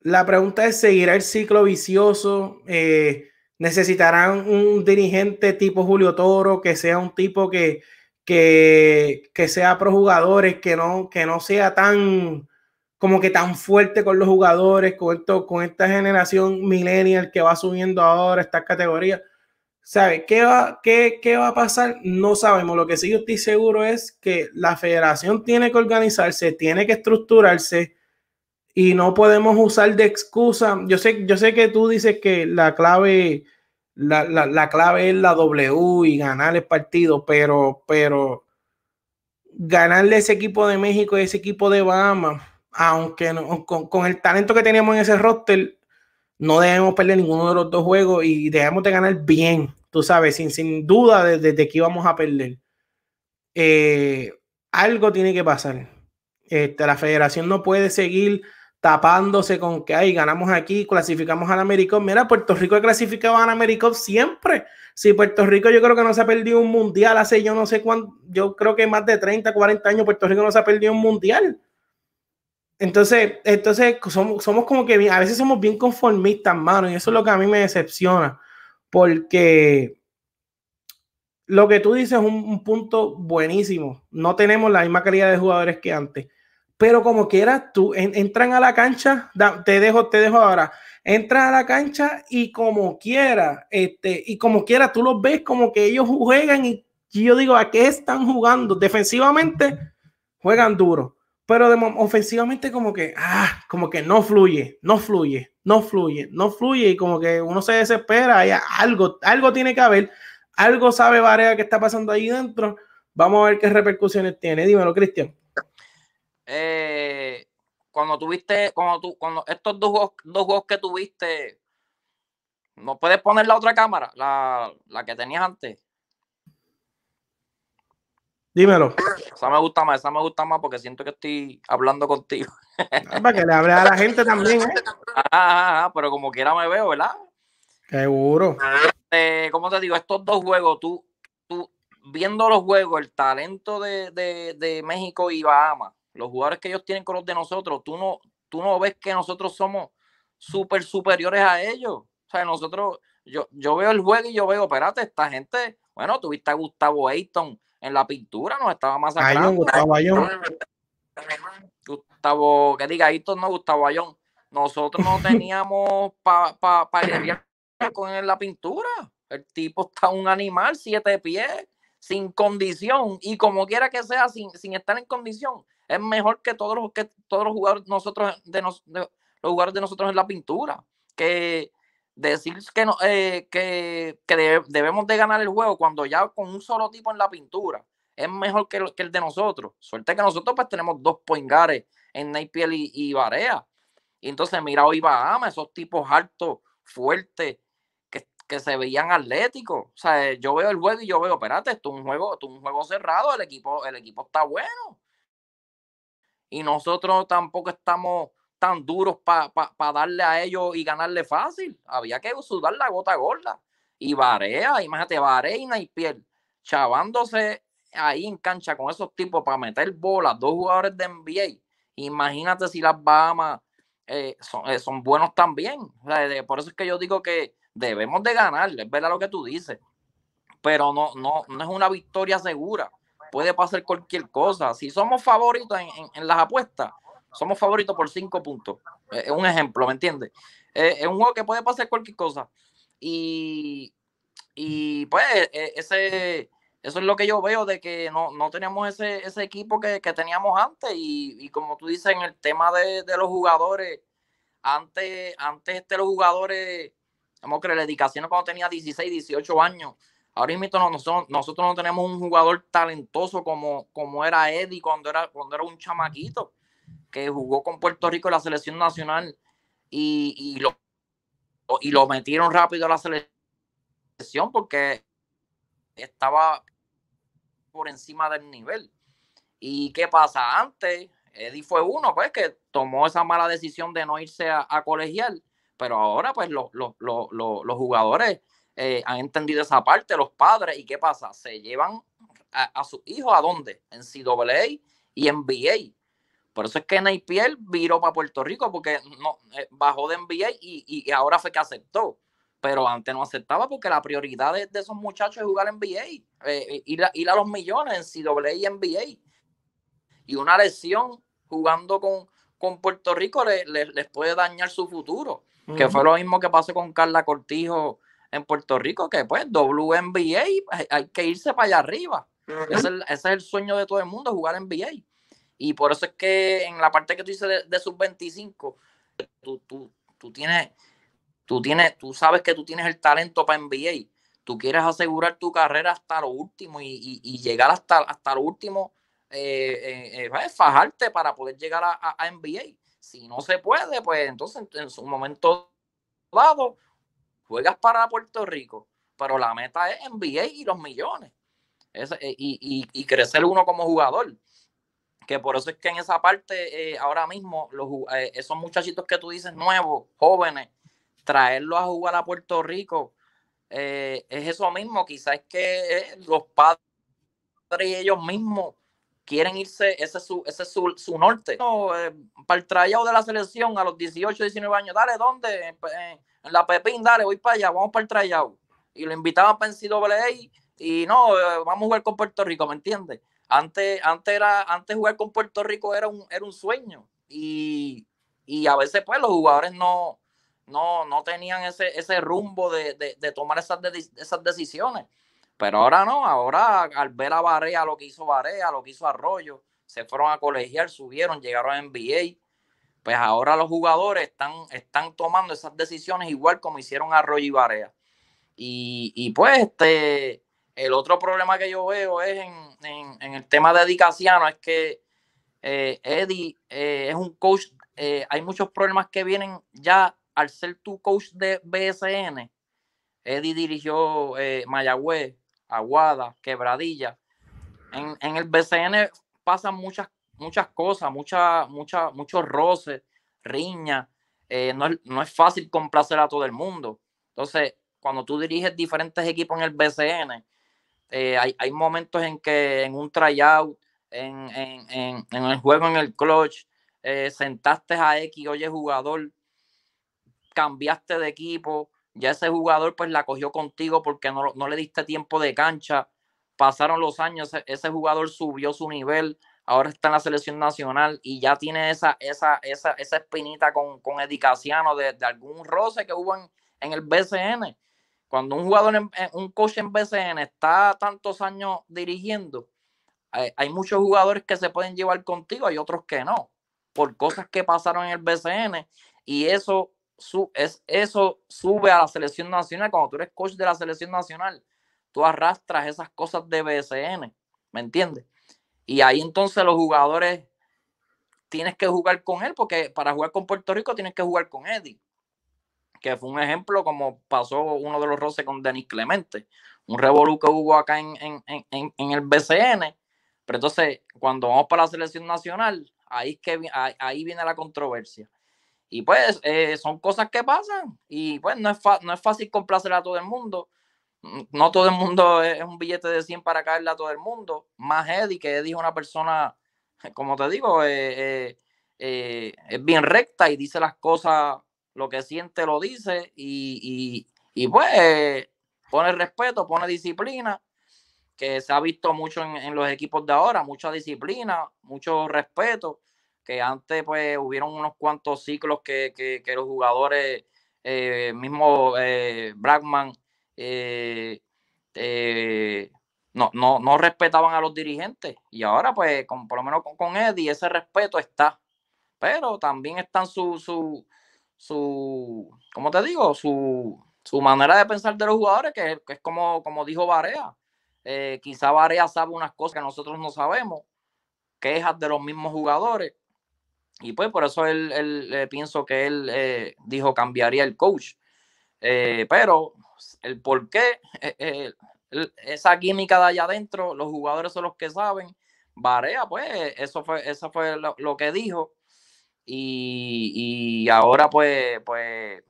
la pregunta es, ¿seguirá el ciclo vicioso? Eh, ¿Necesitarán un dirigente tipo Julio Toro, que sea un tipo que, que, que sea pro jugadores, que no, que no sea tan como que tan fuerte con los jugadores, con, esto, con esta generación millennial que va subiendo ahora esta categoría, ¿Sabe? ¿Qué va, qué, ¿Qué va a pasar? No sabemos. Lo que sí yo estoy seguro es que la federación tiene que organizarse, tiene que estructurarse y no podemos usar de excusa. Yo sé, yo sé que tú dices que la clave, la, la, la clave es la W y ganar el partido, pero, pero ganarle ese equipo de México y ese equipo de Bahamas aunque con, el talento que teníamos en ese roster, no debemos perder ninguno de los dos juegos y debemos de ganar bien, tú sabes, sin, sin duda desde de, de que íbamos a perder. Eh, algo tiene que pasar. Este, la federación no puede seguir tapándose con que, ay, ganamos aquí, clasificamos al Americop. Mira, Puerto Rico ha clasificado al Americop siempre. Si Puerto Rico yo creo que no se ha perdido un mundial hace yo no sé cuánto, yo creo que más de 30, 40 años Puerto Rico no se ha perdido un mundial. Entonces, entonces somos, somos como que a veces somos bien conformistas, mano, y eso es lo que a mí me decepciona, porque lo que tú dices es un, punto buenísimo. No tenemos la misma calidad de jugadores que antes, pero como quieras, tú entran a la cancha, te dejo, te dejo ahora, entras a la cancha y como quiera, este, y como quiera, tú los ves como que ellos juegan y yo digo, ¿a qué están jugando? Defensivamente juegan duro pero ofensivamente como que, ah, como que no fluye, no fluye, no fluye, no fluye y como que uno se desespera, algo, algo tiene que haber, algo sabe Varea que está pasando ahí dentro. Vamos a ver qué repercusiones tiene. Dímelo, Cristian. Eh, cuando tuviste, cuando tú, cuando estos dos juegos, dos que tuviste, ¿no puedes poner la otra cámara? La, la que tenías antes. Dímelo. Esa me gusta más, esa me gusta más porque siento que estoy hablando contigo. Ah, para que le hable a la gente también, ¿eh? [LAUGHS] Ajá, pero como quiera me veo, ¿verdad? Seguro. Eh, ¿Cómo te digo? Estos dos juegos, tú, tú viendo los juegos, el talento de, México y Bahamas, los jugadores que ellos tienen con los de nosotros, tú no, tú no ves que nosotros somos súper superiores a ellos. O sea, nosotros, yo, yo veo el juego y yo veo, espérate, esta gente, bueno, tuviste a Gustavo Ayton, en la pintura, nos estaba más Ayón, Gustavo Ayón. Gustavo, que diga esto, no, Gustavo Ayón. Nosotros no [LAUGHS] teníamos para pa, pa con la pintura. El tipo está un animal, siete pies, sin condición. Y como quiera que sea, sin, estar en condición, es mejor que todos los, que todos los jugadores nosotros de, nos, los jugadores de nosotros en la pintura. Que decir que, no, eh, que, que, debemos de ganar el juego cuando ya con un solo tipo en la pintura es mejor que, el, de nosotros. Suerte que nosotros pues tenemos dos poingares en Napier y, Barea. Y entonces mira hoy Bahama, esos tipos altos, fuertes, que, que, se veían atléticos. O sea, eh, yo veo el juego y yo veo, espérate, esto es un juego, un juego cerrado, el equipo, el equipo está bueno. Y nosotros tampoco estamos tan duros para darle a ellos y ganarle fácil. Había que sudar la gota gorda. Y barea imagínate, Vareina y Piel, chavándose ahí en cancha con esos tipos para meter bolas, dos jugadores de NBA. Imagínate si las Bahamas eh, eh, son, buenos también. por eso es que yo digo que debemos de ganar, es verdad lo que tú dices. Pero no, no, no es una victoria segura. Puede pasar cualquier cosa. Si somos favoritos en las apuestas, somos favoritos por cinco puntos. Eh, es un ejemplo, ¿me entiendes? Eh, es un juego que puede pasar cualquier cosa. Y, pues e, ese, eso es lo que yo veo de que no, no teníamos ese, equipo que, teníamos antes. Y, y, como tú dices, en el tema de, los jugadores, antes, antes este, los jugadores, vamos a creer, dedicación cuando tenía 16, 18 años. Ahora mismo no, nosotros, nosotros no tenemos un jugador talentoso como, como era Eddie cuando era, cuando era un chamaquito que jugó con Puerto Rico en la selección nacional y, y, lo, metieron rápido a la selección porque estaba por encima del nivel. ¿Y qué pasa? Antes, Eddie fue uno, pues, que tomó esa mala decisión de no irse a, colegial, pero ahora, pues, los, jugadores eh, han entendido esa parte, los padres, ¿y qué pasa? Se llevan a, sus hijos a dónde? En CAA y en VA. Por eso es que Napier viró para Puerto Rico, porque no, eh, bajó de NBA y, ahora fue que aceptó. Pero antes no aceptaba porque la prioridad de, esos muchachos es jugar NBA, eh, eh, ir, a, ir, a, los millones en CWA y NBA. Y una lesión jugando con, con Puerto Rico les puede dañar su futuro, que fue lo mismo que pasó con Carla Cortijo en Puerto Rico, que pues WNBA hay, hay que irse para allá arriba. ese, es, el sueño de todo el mundo, jugar NBA. Y por eso es que en la parte que tú dices de, sus 25, tú, tú, tienes, tú tienes, tú sabes que tú tienes el talento para NBA. Tú quieres asegurar tu carrera hasta lo último y, llegar hasta, hasta lo último, eh, eh, eh, fajarte para poder llegar a, a, NBA. Si no se puede, pues entonces en su momento dado, juegas para Puerto Rico, pero la meta es NBA y los millones. y, y crecer uno como jugador que por eso es que en esa parte eh, ahora mismo los, eh, esos muchachitos que tú dices nuevos, jóvenes, traerlos a jugar a Puerto Rico eh, es eso mismo, quizás es que los padres y ellos mismos quieren irse, ese es su, ese su, norte. No, para el trayado de la selección a los 18, 19 años, dale, ¿dónde? En, la Pepín, dale, voy para allá, vamos para el trayado. Y lo invitaban para el CWA y, y no, vamos a jugar con Puerto Rico, ¿me entiendes? Antes, antes, era, antes jugar con Puerto Rico era un, era un sueño y, a veces pues los jugadores no, no, tenían ese, ese rumbo de, tomar esas, decisiones. Pero ahora no, ahora al ver a Barea, lo que hizo Barea, lo que hizo Arroyo, se fueron a colegiar, subieron, llegaron a NBA. Pues ahora los jugadores están, están tomando esas decisiones igual como hicieron Arroyo y Barea. Y, y pues este, el otro problema que yo veo es en, el tema de dedicación, es que eh, Eddie eh, es un coach, eh, hay muchos problemas que vienen ya al ser tu coach de BSN. Eddie dirigió Mayagüez, Aguada, Quebradilla. En, el BCN pasan muchas, muchas cosas, mucha, mucha, muchos roces, riñas. No, no es fácil complacer a todo el mundo. Entonces, cuando tú diriges diferentes equipos en el BCN, eh, hay, momentos en que en un tryout, en, en, el juego en el clutch, eh, sentaste a X, oye jugador, cambiaste de equipo, ya ese jugador pues la cogió contigo porque no, no le diste tiempo de cancha, pasaron los años, ese, jugador subió su nivel, ahora está en la selección nacional y ya tiene esa, esa, esa, esa espinita con, con Edicaciano de, algún roce que hubo en, en el BCN. Cuando un jugador, en, eh, un coach en BCN está tantos años dirigiendo, hay, muchos jugadores que se pueden llevar contigo, hay otros que no, por cosas que pasaron en el BCN y eso, su, eso sube a la selección nacional. Cuando tú eres coach de la selección nacional, tú arrastras esas cosas de BCN, ¿me entiendes? Y ahí entonces los jugadores tienes que jugar con él, porque para jugar con Puerto Rico tienes que jugar con Eddie que fue un ejemplo como pasó uno de los roces con Denis Clemente, un revolú que hubo acá en, el BCN. Pero entonces, cuando vamos para la selección nacional, ahí, que, ahí, viene la controversia. Y pues eh, son cosas que pasan y pues no es, fácil complacer a todo el mundo. No todo el mundo es, un billete de 100 para caerle a todo el mundo. Más Eddie, que dijo es una persona, como te digo, eh, eh, es bien recta y dice las cosas lo que siente lo dice y, pues pone respeto, pone disciplina, que se ha visto mucho en, los equipos de ahora, mucha disciplina, mucho respeto, que antes pues hubieron unos cuantos ciclos que, los jugadores, eh, mismo eh, Blackman, eh, no, no, respetaban a los dirigentes y ahora pues por lo menos con, con Eddie ese respeto está, pero también están sus su, te digo? Su, su manera de pensar de los jugadores, que, es como, como dijo Varea. Eh, quizá Varea sabe unas cosas que nosotros no sabemos, quejas de los mismos jugadores. Y pues por eso él, él eh, pienso que él eh, dijo cambiaría el coach. pero el por qué, esa química de allá adentro, los jugadores son los que saben. Varea, pues eso fue, eso fue lo que dijo. Y, ahora pues, pues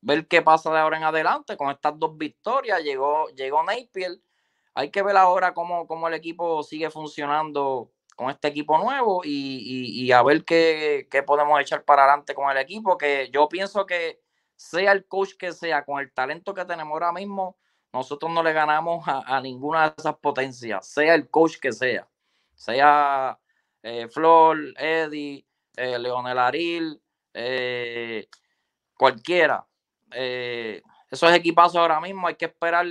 ver qué pasa de ahora en adelante con estas dos victorias. Llegó, llegó Napier. Hay que ver ahora cómo, el equipo sigue funcionando con este equipo nuevo y, a ver qué, podemos echar para adelante con el equipo, que yo pienso que sea el coach que sea, con el talento que tenemos ahora mismo, nosotros no le ganamos a, ninguna de esas potencias, sea el coach que sea, sea eh, Flor, Eddie, eh, Leonel Aril, eh, cualquiera. cualquiera. Eh, es equipazo ahora mismo hay que esperar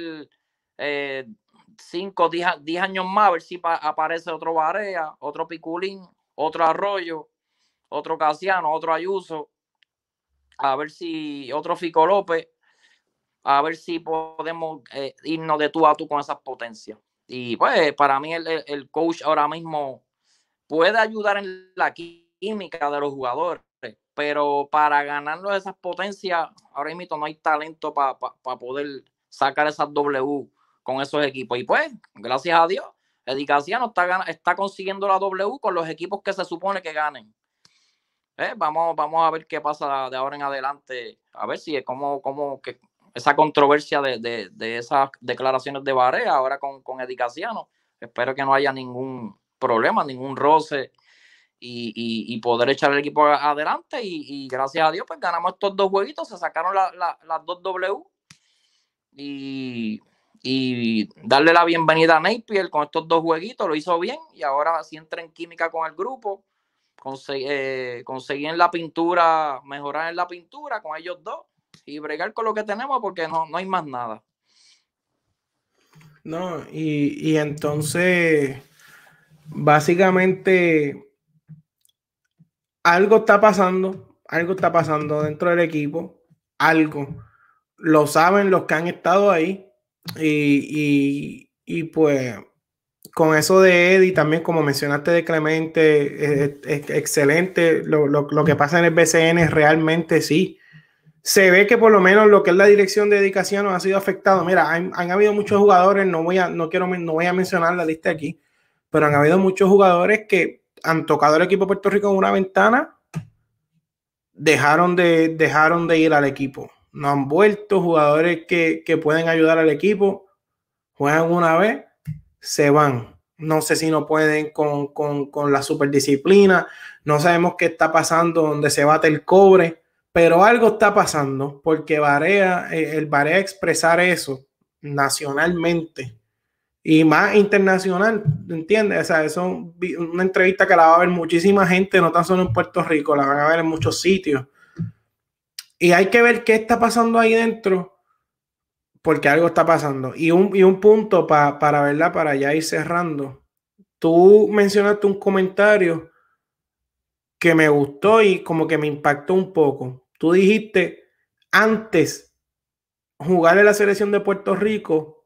5, 10 años más a ver si aparece otro Barea, otro Piculín, otro Arroyo, otro Casiano, otro Ayuso, a ver si otro Fico López, a ver si podemos irnos de tú a tú con esas potencias. Y pues para mí el, el coach ahora mismo puede ayudar en la quinta química de los jugadores. Pero para ganarlo esas potencias, ahora mismo no hay talento para poder sacar esas W con esos equipos. Y pues, gracias a Dios, Edicaciano está, está consiguiendo la W con los equipos que se supone que ganen. Eh, vamos, vamos a ver qué pasa de ahora en adelante, a ver si es como, como que esa controversia de, esas declaraciones de Barea ahora con, con Edicaciano. Espero que no haya ningún problema, ningún roce y, poder echar el equipo adelante. Y, gracias a Dios, pues ganamos estos dos jueguitos, se sacaron las dos W. Y, darle la bienvenida a Napier con estos dos jueguitos, lo hizo bien. Y ahora si entra en química con el grupo. Eh, conseguir, en la pintura, mejorar en la pintura con ellos dos y bregar con lo que tenemos porque no, no hay más nada. No, y entonces, básicamente, algo está pasando, algo está pasando dentro del equipo, algo. Lo saben los que han estado ahí. Y, pues con eso de Eddie, también como mencionaste de Clemente, es, excelente. Lo, que pasa en el BCN realmente sí. Se ve que por lo menos lo que es la dirección de dedicación ha sido afectado. Mira, han, habido muchos jugadores, no voy, a, no, quiero, no voy a mencionar la lista aquí, pero han habido muchos jugadores que han tocado el equipo Puerto Rico en una ventana, dejaron de, dejaron de ir al equipo. No han vuelto jugadores que, pueden ayudar al equipo, juegan una vez, se van. No sé si no pueden con, la superdisciplina, no sabemos qué está pasando, donde se bate el cobre, pero algo está pasando porque Varea, eh, el Barea expresar eso nacionalmente y más internacional, ¿entiendes? O sea, eso es una entrevista que la va a ver muchísima gente, no tan solo en Puerto Rico, la van a ver en muchos sitios. Y hay que ver qué está pasando ahí dentro, porque algo está pasando. Y un, punto para, verla Para ya ir cerrando. Tú mencionaste un comentario que me gustó y como que me impactó un poco. Tú dijiste, antes, jugar en la selección de Puerto Rico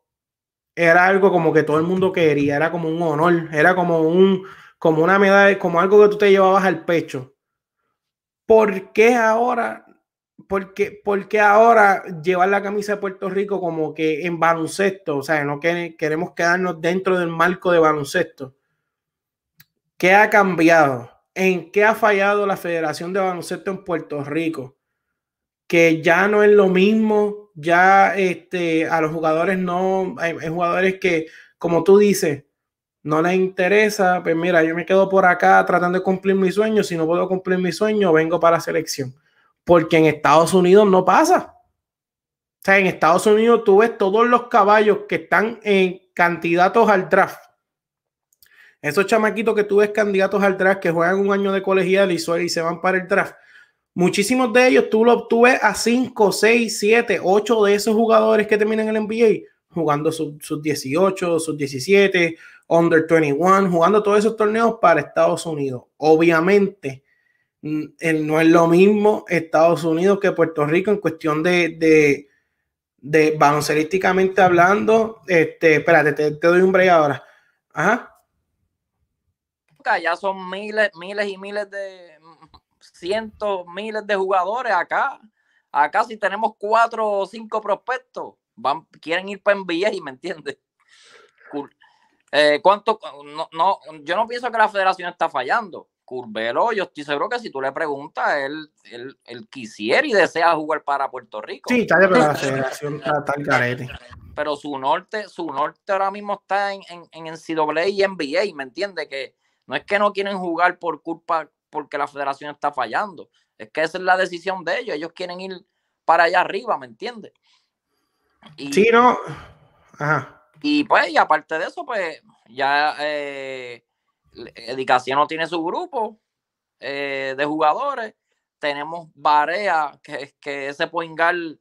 era algo como que todo el mundo quería, era como un honor, era como un como una medalla, como algo que tú te llevabas al pecho. ¿Por qué ahora ¿Por ahora llevar la camisa de Puerto Rico como que en baloncesto? O sea, no queremos quedarnos dentro del marco de baloncesto. ¿Qué ha cambiado? ¿En qué ha fallado la Federación de Baloncesto en Puerto Rico? que ya no es lo mismo, ya este, a los jugadores no, hay, jugadores que, como tú dices, no les interesa, pues mira, yo me quedo por acá tratando de cumplir mi sueño, si no puedo cumplir mi sueño, vengo para la selección, porque en Estados Unidos no pasa. O sea, en Estados Unidos tú ves todos los caballos que están en candidatos al draft. Esos chamaquitos que tú ves candidatos al draft que juegan un año de colegial y se van para el draft Muchísimos de ellos tú lo obtuve a 5, 6, 7, 8 de esos jugadores que terminan en el NBA jugando sus 18, sus 17, under 21, jugando todos esos torneos para Estados Unidos. Obviamente, mm, no es lo mismo Estados Unidos que Puerto Rico en cuestión de, de, de baloncelísticamente hablando. Este, espérate, te, te, doy un break ahora. Ajá. Ya son miles, miles y miles de, cientos, miles de jugadores acá. Acá si tenemos cuatro o cinco prospectos, van, quieren ir para NBA, y ¿me entiendes? Eh, ¿Cuánto? No, yo no pienso que la federación está fallando. curbero yo estoy seguro que si tú le preguntas, él, él, quisiera y desea jugar para Puerto Rico. Sí, está pero la federación está carete. Pero su norte, su norte ahora mismo está en, en, en NCAA y NBA, ¿me entiende Que no es que no quieren jugar por culpa porque la federación está fallando. Es que esa es la decisión de ellos. Ellos quieren ir para allá arriba, ¿me entiendes? Y, sí, no. Y pues, y aparte de eso, pues ya eh, no tiene su grupo eh, de jugadores. Tenemos Barea, que, que ese Poingal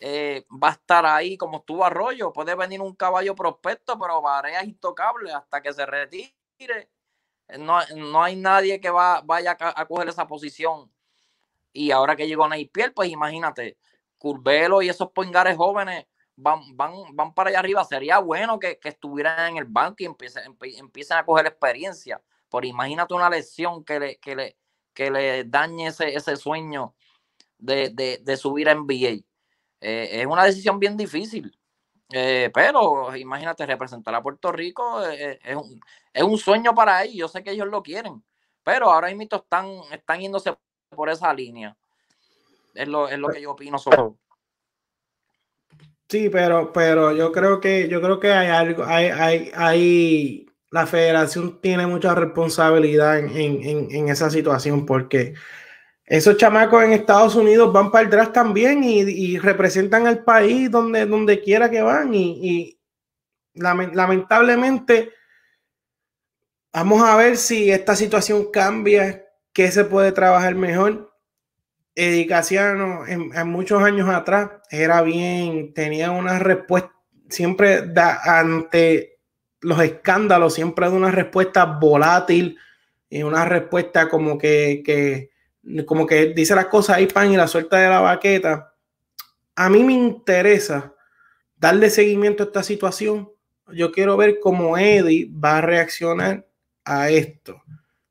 eh, va a estar ahí como estuvo Arroyo. Puede venir un caballo prospecto, pero Barea es intocable hasta que se retire no, hay nadie que vaya a, coger esa posición. Y ahora que llegó Piel, pues imagínate, Curvelo y esos poingares jóvenes van, van, van para allá arriba. Sería bueno que, estuvieran en el banco y empiecen, a coger experiencia. Pero imagínate una lesión que le, que le, que le dañe ese, ese sueño de, subir a NBA. Eh, es una decisión bien difícil. Eh, pero imagínate, representar a Puerto Rico eh, es, un, sueño para ellos. Yo sé que ellos lo quieren, pero ahora mismo están, están yéndose por esa línea. Es lo, que yo opino sobre. Sí, pero, pero yo creo que yo creo que hay algo, hay, la federación tiene mucha responsabilidad en, en esa situación porque esos chamacos en Estados Unidos van para el draft también y, representan al país donde, donde quiera que van. Y, lamentablemente, vamos a ver si esta situación cambia, que se puede trabajar mejor. Edicaciano, en, muchos años atrás, era bien, tenía una respuesta, siempre ante los escándalos, siempre de una respuesta volátil y una respuesta como que como que dice las cosas ahí, pan, y la suelta de la baqueta. A mí me interesa darle seguimiento a esta situación. Yo quiero ver cómo Eddie va a reaccionar a esto.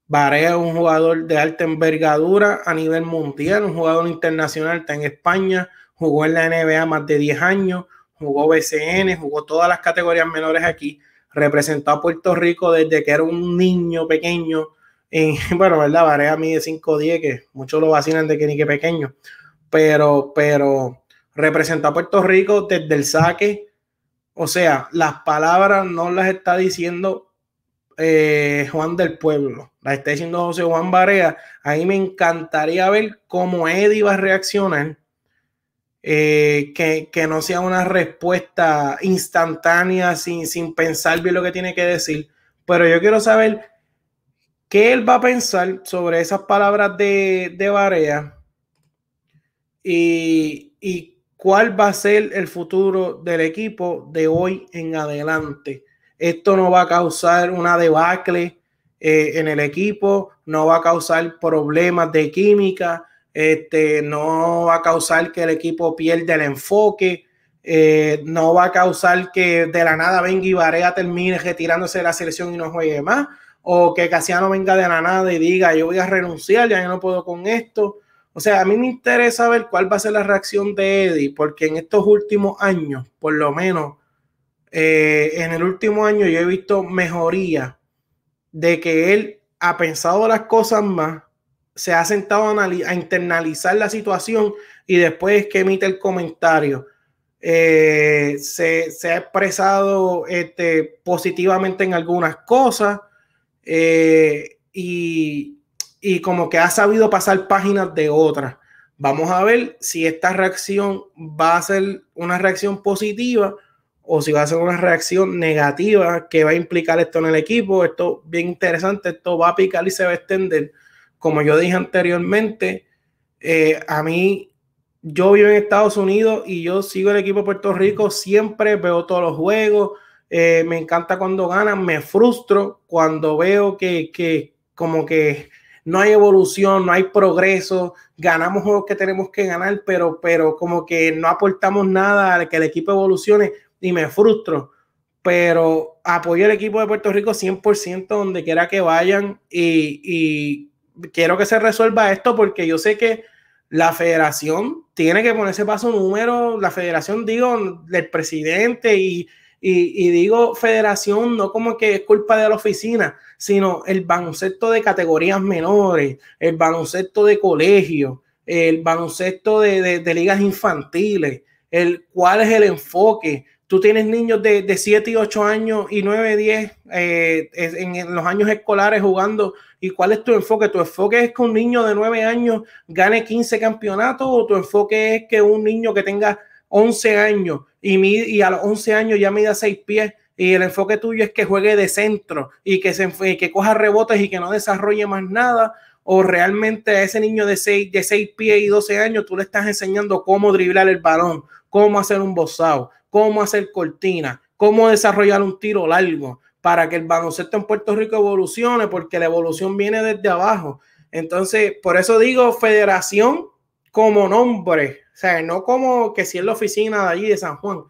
Varea es un jugador de alta envergadura a nivel mundial, un jugador internacional, está en España, jugó en la NBA más de 10 años, jugó BCN, jugó todas las categorías menores aquí, representó a Puerto Rico desde que era un niño pequeño, [LAUGHS] bueno, ¿verdad? Varea mide 5'10, que muchos lo vacinan de que ni que pequeño, pero, pero representa a Puerto Rico desde el saque. O sea, las palabras no las está diciendo eh, Juan del Pueblo, las está diciendo José Juan Barea. Ahí me encantaría ver cómo Eddie va a reaccionar. Eh, que, no sea una respuesta instantánea, sin, sin pensar bien lo que tiene que decir. Pero yo quiero saber ¿Qué él va a pensar sobre esas palabras de, de Barea? Y, cuál va a ser el futuro del equipo de hoy en adelante. Esto no va a causar una debacle eh, en el equipo, no va a causar problemas de química, este, no va a causar que el equipo pierda el enfoque, eh, no va a causar que de la nada venga y Barea termine retirándose de la selección y no juegue más o que Casiano venga de la nada y diga, yo voy a renunciar, ya no puedo con esto. O sea, a mí me interesa ver cuál va a ser la reacción de Eddie, porque en estos últimos años, por lo menos eh, en el último año, yo he visto mejoría de que él ha pensado las cosas más, se ha sentado a, internalizar la situación y después que emite el comentario. Eh, se, ha expresado este, positivamente en algunas cosas eh, y, como que ha sabido pasar páginas de otras. Vamos a ver si esta reacción va a ser una reacción positiva o si va a ser una reacción negativa que va a implicar esto en el equipo. Esto bien interesante, esto va a picar y se va a extender. Como yo dije anteriormente, eh, a mí yo vivo en Estados Unidos y yo sigo el equipo de Puerto Rico, siempre veo todos los juegos, eh, me encanta cuando ganan, me frustro cuando veo que, como que no hay evolución, no hay progreso, ganamos juegos que tenemos que ganar, pero, pero como que no aportamos nada a que el equipo evolucione y me frustro. Pero apoyo al equipo de Puerto Rico 100% donde quiera que vayan y, y, quiero que se resuelva esto porque yo sé que la federación tiene que ponerse paso número, la federación digo, del presidente y y, digo federación no como que es culpa de la oficina, sino el baloncesto de categorías menores, el baloncesto de colegio, el baloncesto de, de, ligas infantiles, el cuál es el enfoque. Tú tienes niños de, 7 y 8 años y 9, 10 eh, en, en, los años escolares jugando. ¿Y cuál es tu enfoque? ¿Tu enfoque es que un niño de 9 años gane 15 campeonatos o tu enfoque es que un niño que tenga 11 años y, mi, y a los 11 años ya da 6 pies y el enfoque tuyo es que juegue de centro y que, se, que coja rebotes y que no desarrolle más nada, o realmente a ese niño de 6, de 6 pies y 12 años tú le estás enseñando cómo driblar el balón, cómo hacer un bozado, cómo hacer cortina, cómo desarrollar un tiro largo para que el baloncesto en Puerto Rico evolucione, porque la evolución viene desde abajo. Entonces, por eso digo, federación como nombre, o sea, no como que si es la oficina de allí de San Juan.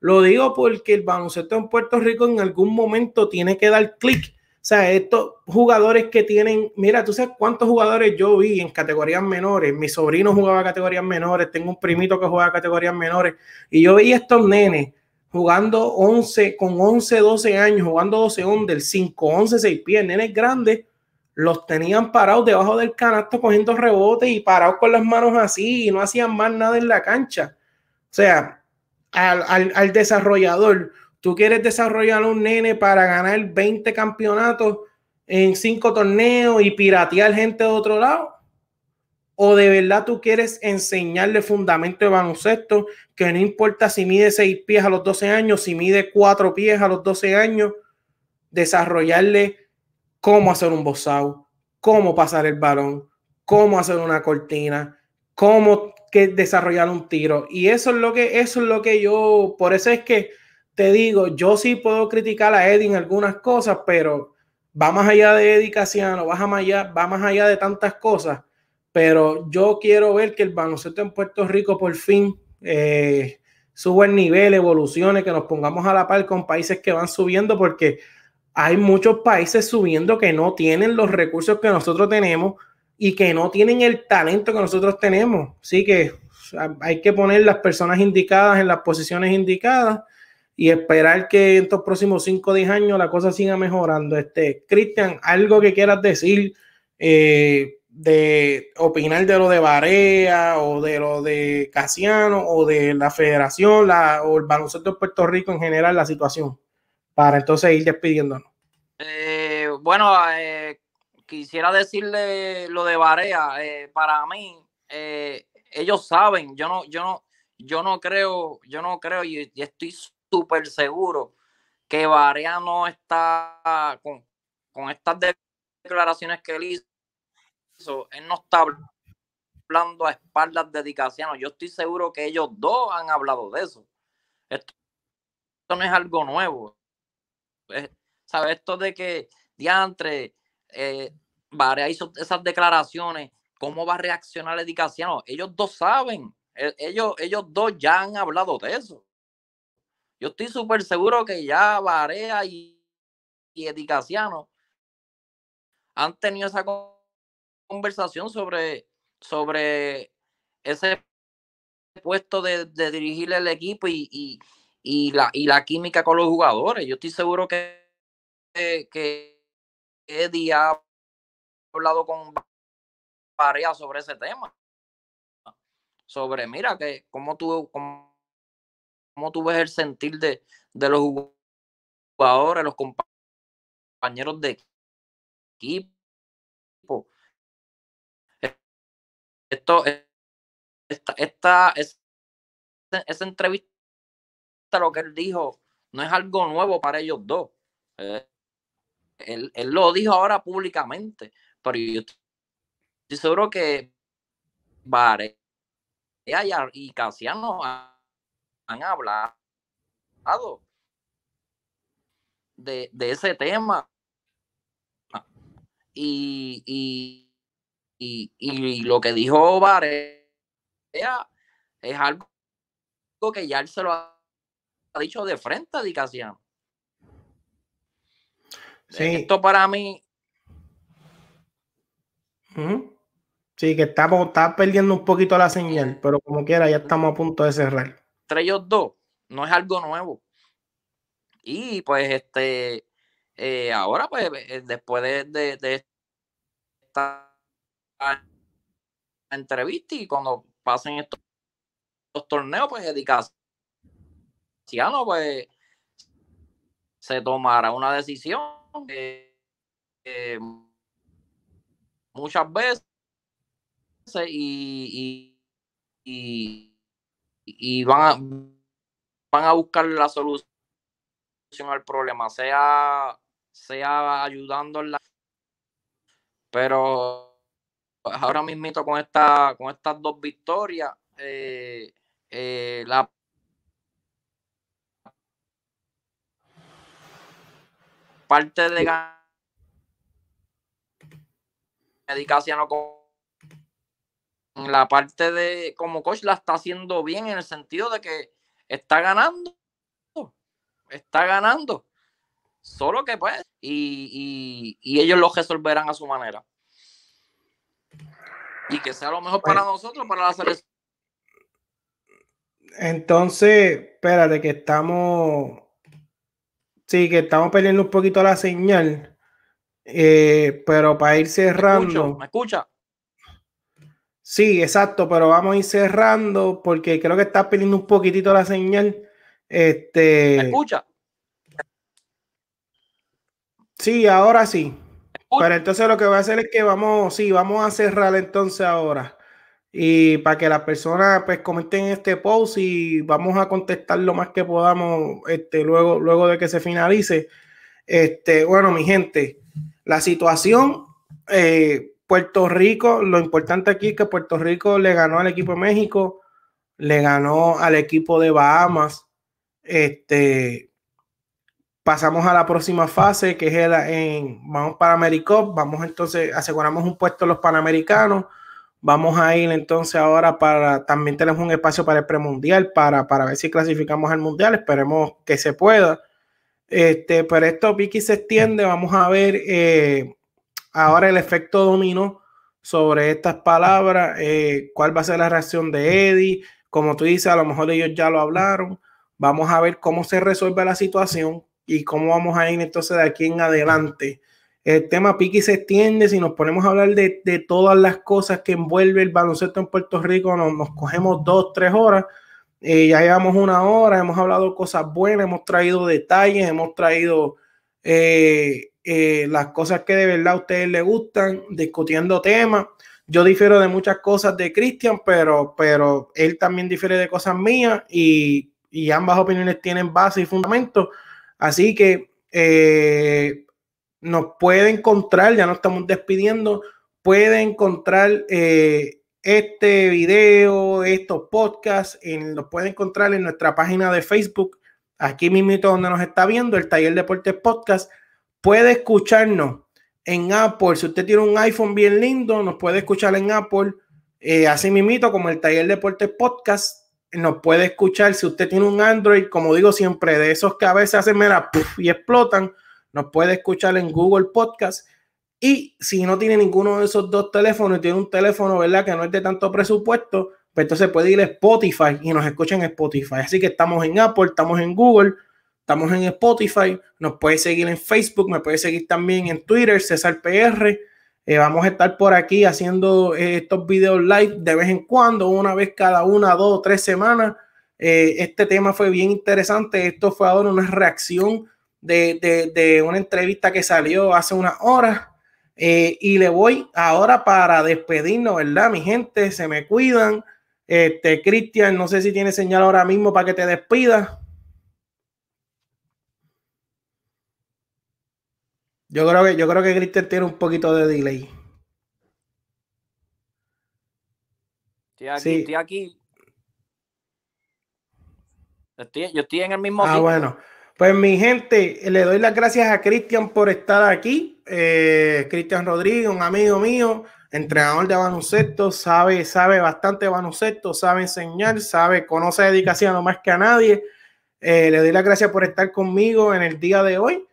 Lo digo porque el baloncesto en Puerto Rico en algún momento tiene que dar clic. O sea, estos jugadores que tienen, mira, tú sabes cuántos jugadores yo vi en categorías menores. Mi sobrino jugaba categorías menores, tengo un primito que jugaba categorías menores. Y yo vi estos nenes jugando 11, con 11, 12 años, jugando 12 del 5, 11, 6 pies, nenes grandes los tenían parados debajo del canasto cogiendo rebotes y parados con las manos así y no hacían más nada en la cancha. O sea, al, desarrollador, tú quieres desarrollar un nene para ganar 20 campeonatos en 5 torneos y piratear gente de otro lado. ¿O de verdad tú quieres enseñarle fundamento de baloncesto? Que no importa si mide 6 pies a los 12 años, si mide 4 pies a los 12 años, desarrollarle cómo hacer un out, cómo pasar el balón, cómo hacer una cortina, cómo que desarrollar un tiro. Y eso es lo que, eso es lo que yo, por eso es que te digo, yo sí puedo criticar a Eddie en algunas cosas, pero va más allá de Eddie Casiano, va más allá, va más allá de tantas cosas. Pero yo quiero ver que el baloncesto en Puerto Rico por fin eh, suba el nivel, evolucione, que nos pongamos a la par con países que van subiendo, porque hay muchos países subiendo que no tienen los recursos que nosotros tenemos y que no tienen el talento que nosotros tenemos. Así que hay que poner las personas indicadas en las posiciones indicadas y esperar que en estos próximos 5 o 10 años la cosa siga mejorando. Este, Cristian, algo que quieras decir eh, de opinar de lo de Barea o de lo de Casiano o de la federación o el baloncesto de Puerto Rico en general, la situación, para entonces ir despidiéndonos. Eh, bueno, eh, quisiera decirle lo de Barea. Eh, para mí, eh, ellos saben, yo no, yo no, yo no creo, yo no creo y, estoy súper seguro que Varea no está con, estas declaraciones que él hizo, él no está hablando a espaldas de Dicaciano, Yo estoy seguro que ellos dos han hablado de eso. Esto, no es algo nuevo. ¿Sabes? Esto de que Diantre, eh, hizo esas declaraciones, ¿cómo va a reaccionar Edicaciano, Ellos dos saben, e-, ellos, ellos dos ya han hablado de eso. Yo estoy súper seguro que ya Varea y, Edicaciano han tenido esa conversación sobre, sobre ese puesto de, dirigir el equipo y la química con los jugadores. Yo estoy seguro que que, Eddie ha hablado con varias sobre ese tema. Sobre, mira, que cómo tú, cómo, tú ves el sentir de, de los jugadores, los compañeros de equipo. Esto, e, esta, esta, entrevista, lo que él dijo, no es algo nuevo para ellos dos. Eh, él, lo dijo ahora públicamente, pero yo estoy seguro que Vare y Casiano han hablado de, ese tema. Y, y, lo que dijo Vare es algo que ya él se lo ha dicho de frente a Di esto para mí. Sí, que estamos, está perdiendo un poquito la señal, pero como quiera, ya estamos a punto de cerrar. Entre ellos dos, no es algo nuevo. Y pues este, eh, ahora pues eh, después de, de, esta entrevista y cuando pasen estos, torneos, pues Edicaciano pues se tomará una decisión eh, muchas veces y, y, van, a, van a buscar la solución al problema, sea, sea ayudando Pero ahora mismo con, esta, con estas dos victorias, eh, eh, la parte de medicación la parte de como coach la está haciendo bien en el sentido de que está ganando, está ganando. Solo que pues, y, y ellos lo resolverán a su manera. Y que sea lo mejor para pues, nosotros, para la selección. Entonces, espérate que estamos Sí, que estamos perdiendo un poquito la señal. Eh, pero para ir cerrando. ¿Me, escucha? Sí, exacto, pero vamos a ir cerrando porque creo que está perdiendo un poquitito la señal. Este, ¿Me escucha? Sí, ahora sí. Pero entonces lo que voy a hacer es que vamos, sí, vamos a cerrar entonces ahora y para que las personas pues comenten este post y vamos a contestar lo más que podamos este, luego, luego de que se finalice. Este, bueno, mi gente, la situación, eh, Puerto Rico, lo importante aquí es que Puerto Rico le ganó al equipo de México, le ganó al equipo de Bahamas, este, pasamos a la próxima fase que es en, vamos para vamos entonces, aseguramos un puesto a los Panamericanos, Vamos a ir entonces ahora para, también tenemos un espacio para el premundial, para, para ver si clasificamos al mundial, esperemos que se pueda. Este, pero esto, Vicky, se extiende, vamos a ver eh, ahora el efecto dominó sobre estas palabras, eh, cuál va a ser la reacción de Eddie, como tú dices, a lo mejor ellos ya lo hablaron, vamos a ver cómo se resuelve la situación y cómo vamos a ir entonces de aquí en adelante el tema Piqui se extiende. Si nos ponemos a hablar de, todas las cosas que envuelve el baloncesto en Puerto Rico, nos, cogemos dos, tres horas. Eh, ya llevamos una hora, hemos hablado cosas buenas, hemos traído detalles, hemos traído eh, eh, las cosas que de verdad a ustedes les gustan, discutiendo temas. Yo difiero de muchas cosas de Cristian, pero, pero él también difiere de cosas mías y, y ambas opiniones tienen base y fundamento. Así que eh, nos puede encontrar, ya nos estamos despidiendo, puede encontrar eh, este video, estos podcasts, los puede encontrar en nuestra página de Facebook, aquí mismo donde nos está viendo, el Taller Deportes Podcast, puede escucharnos en Apple, si usted tiene un iPhone bien lindo, nos puede escuchar en Apple, eh, así mismito como el Taller Deportes Podcast, nos puede escuchar si usted tiene un Android, como digo siempre, de esos que a veces hacen mera y explotan, nos puede escuchar en Google Podcast. Y si no tiene ninguno de esos dos teléfonos y tiene un teléfono, ¿verdad? Que no es de tanto presupuesto, pues entonces puede ir a Spotify y nos escucha en Spotify. Así que estamos en Apple, estamos en Google, estamos en Spotify, nos puede seguir en Facebook, me puede seguir también en Twitter, César PR. Eh, vamos a estar por aquí haciendo eh, estos videos live de vez en cuando, una vez cada una, dos o tres semanas. Eh, este tema fue bien interesante. Esto fue ahora una reacción de, una entrevista que salió hace una hora eh, y le voy ahora para despedirnos, ¿verdad? Mi gente, se me cuidan. Este, Cristian, no sé si tiene señal ahora mismo para que te despida Yo creo que, yo creo que Cristian tiene un poquito de delay. Estoy aquí, estoy aquí. yo estoy en el mismo. Ah, bueno. Pues mi gente, le doy las gracias a Cristian por estar aquí. Eh, Cristian Rodríguez, un amigo mío, entrenador de baloncesto, sabe, sabe bastante baloncesto, sabe enseñar, sabe, conoce dedicación más que a nadie. Eh, le doy las gracias por estar conmigo en el día de hoy.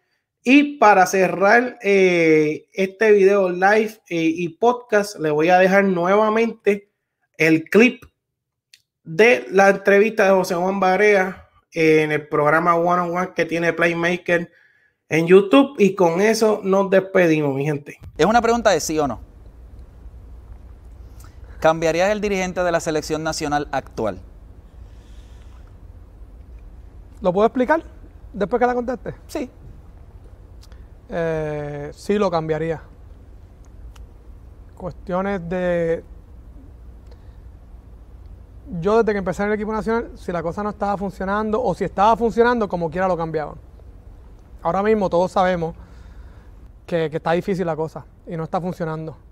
Y para cerrar eh, este video live y podcast, le voy a dejar nuevamente el clip de la entrevista de José Juan Barea en el programa One on One que tiene Playmaker en YouTube. Y con eso nos despedimos, mi gente. Es una pregunta de sí o no. ¿Cambiarías el dirigente de la selección nacional actual? ¿Lo puedo explicar después que la conteste? Sí. Eh, sí lo cambiaría. Cuestiones de yo desde que empecé en el equipo nacional, si la cosa no estaba funcionando o si estaba funcionando, como quiera lo cambiaban. Ahora mismo todos sabemos que, que está difícil la cosa y no está funcionando.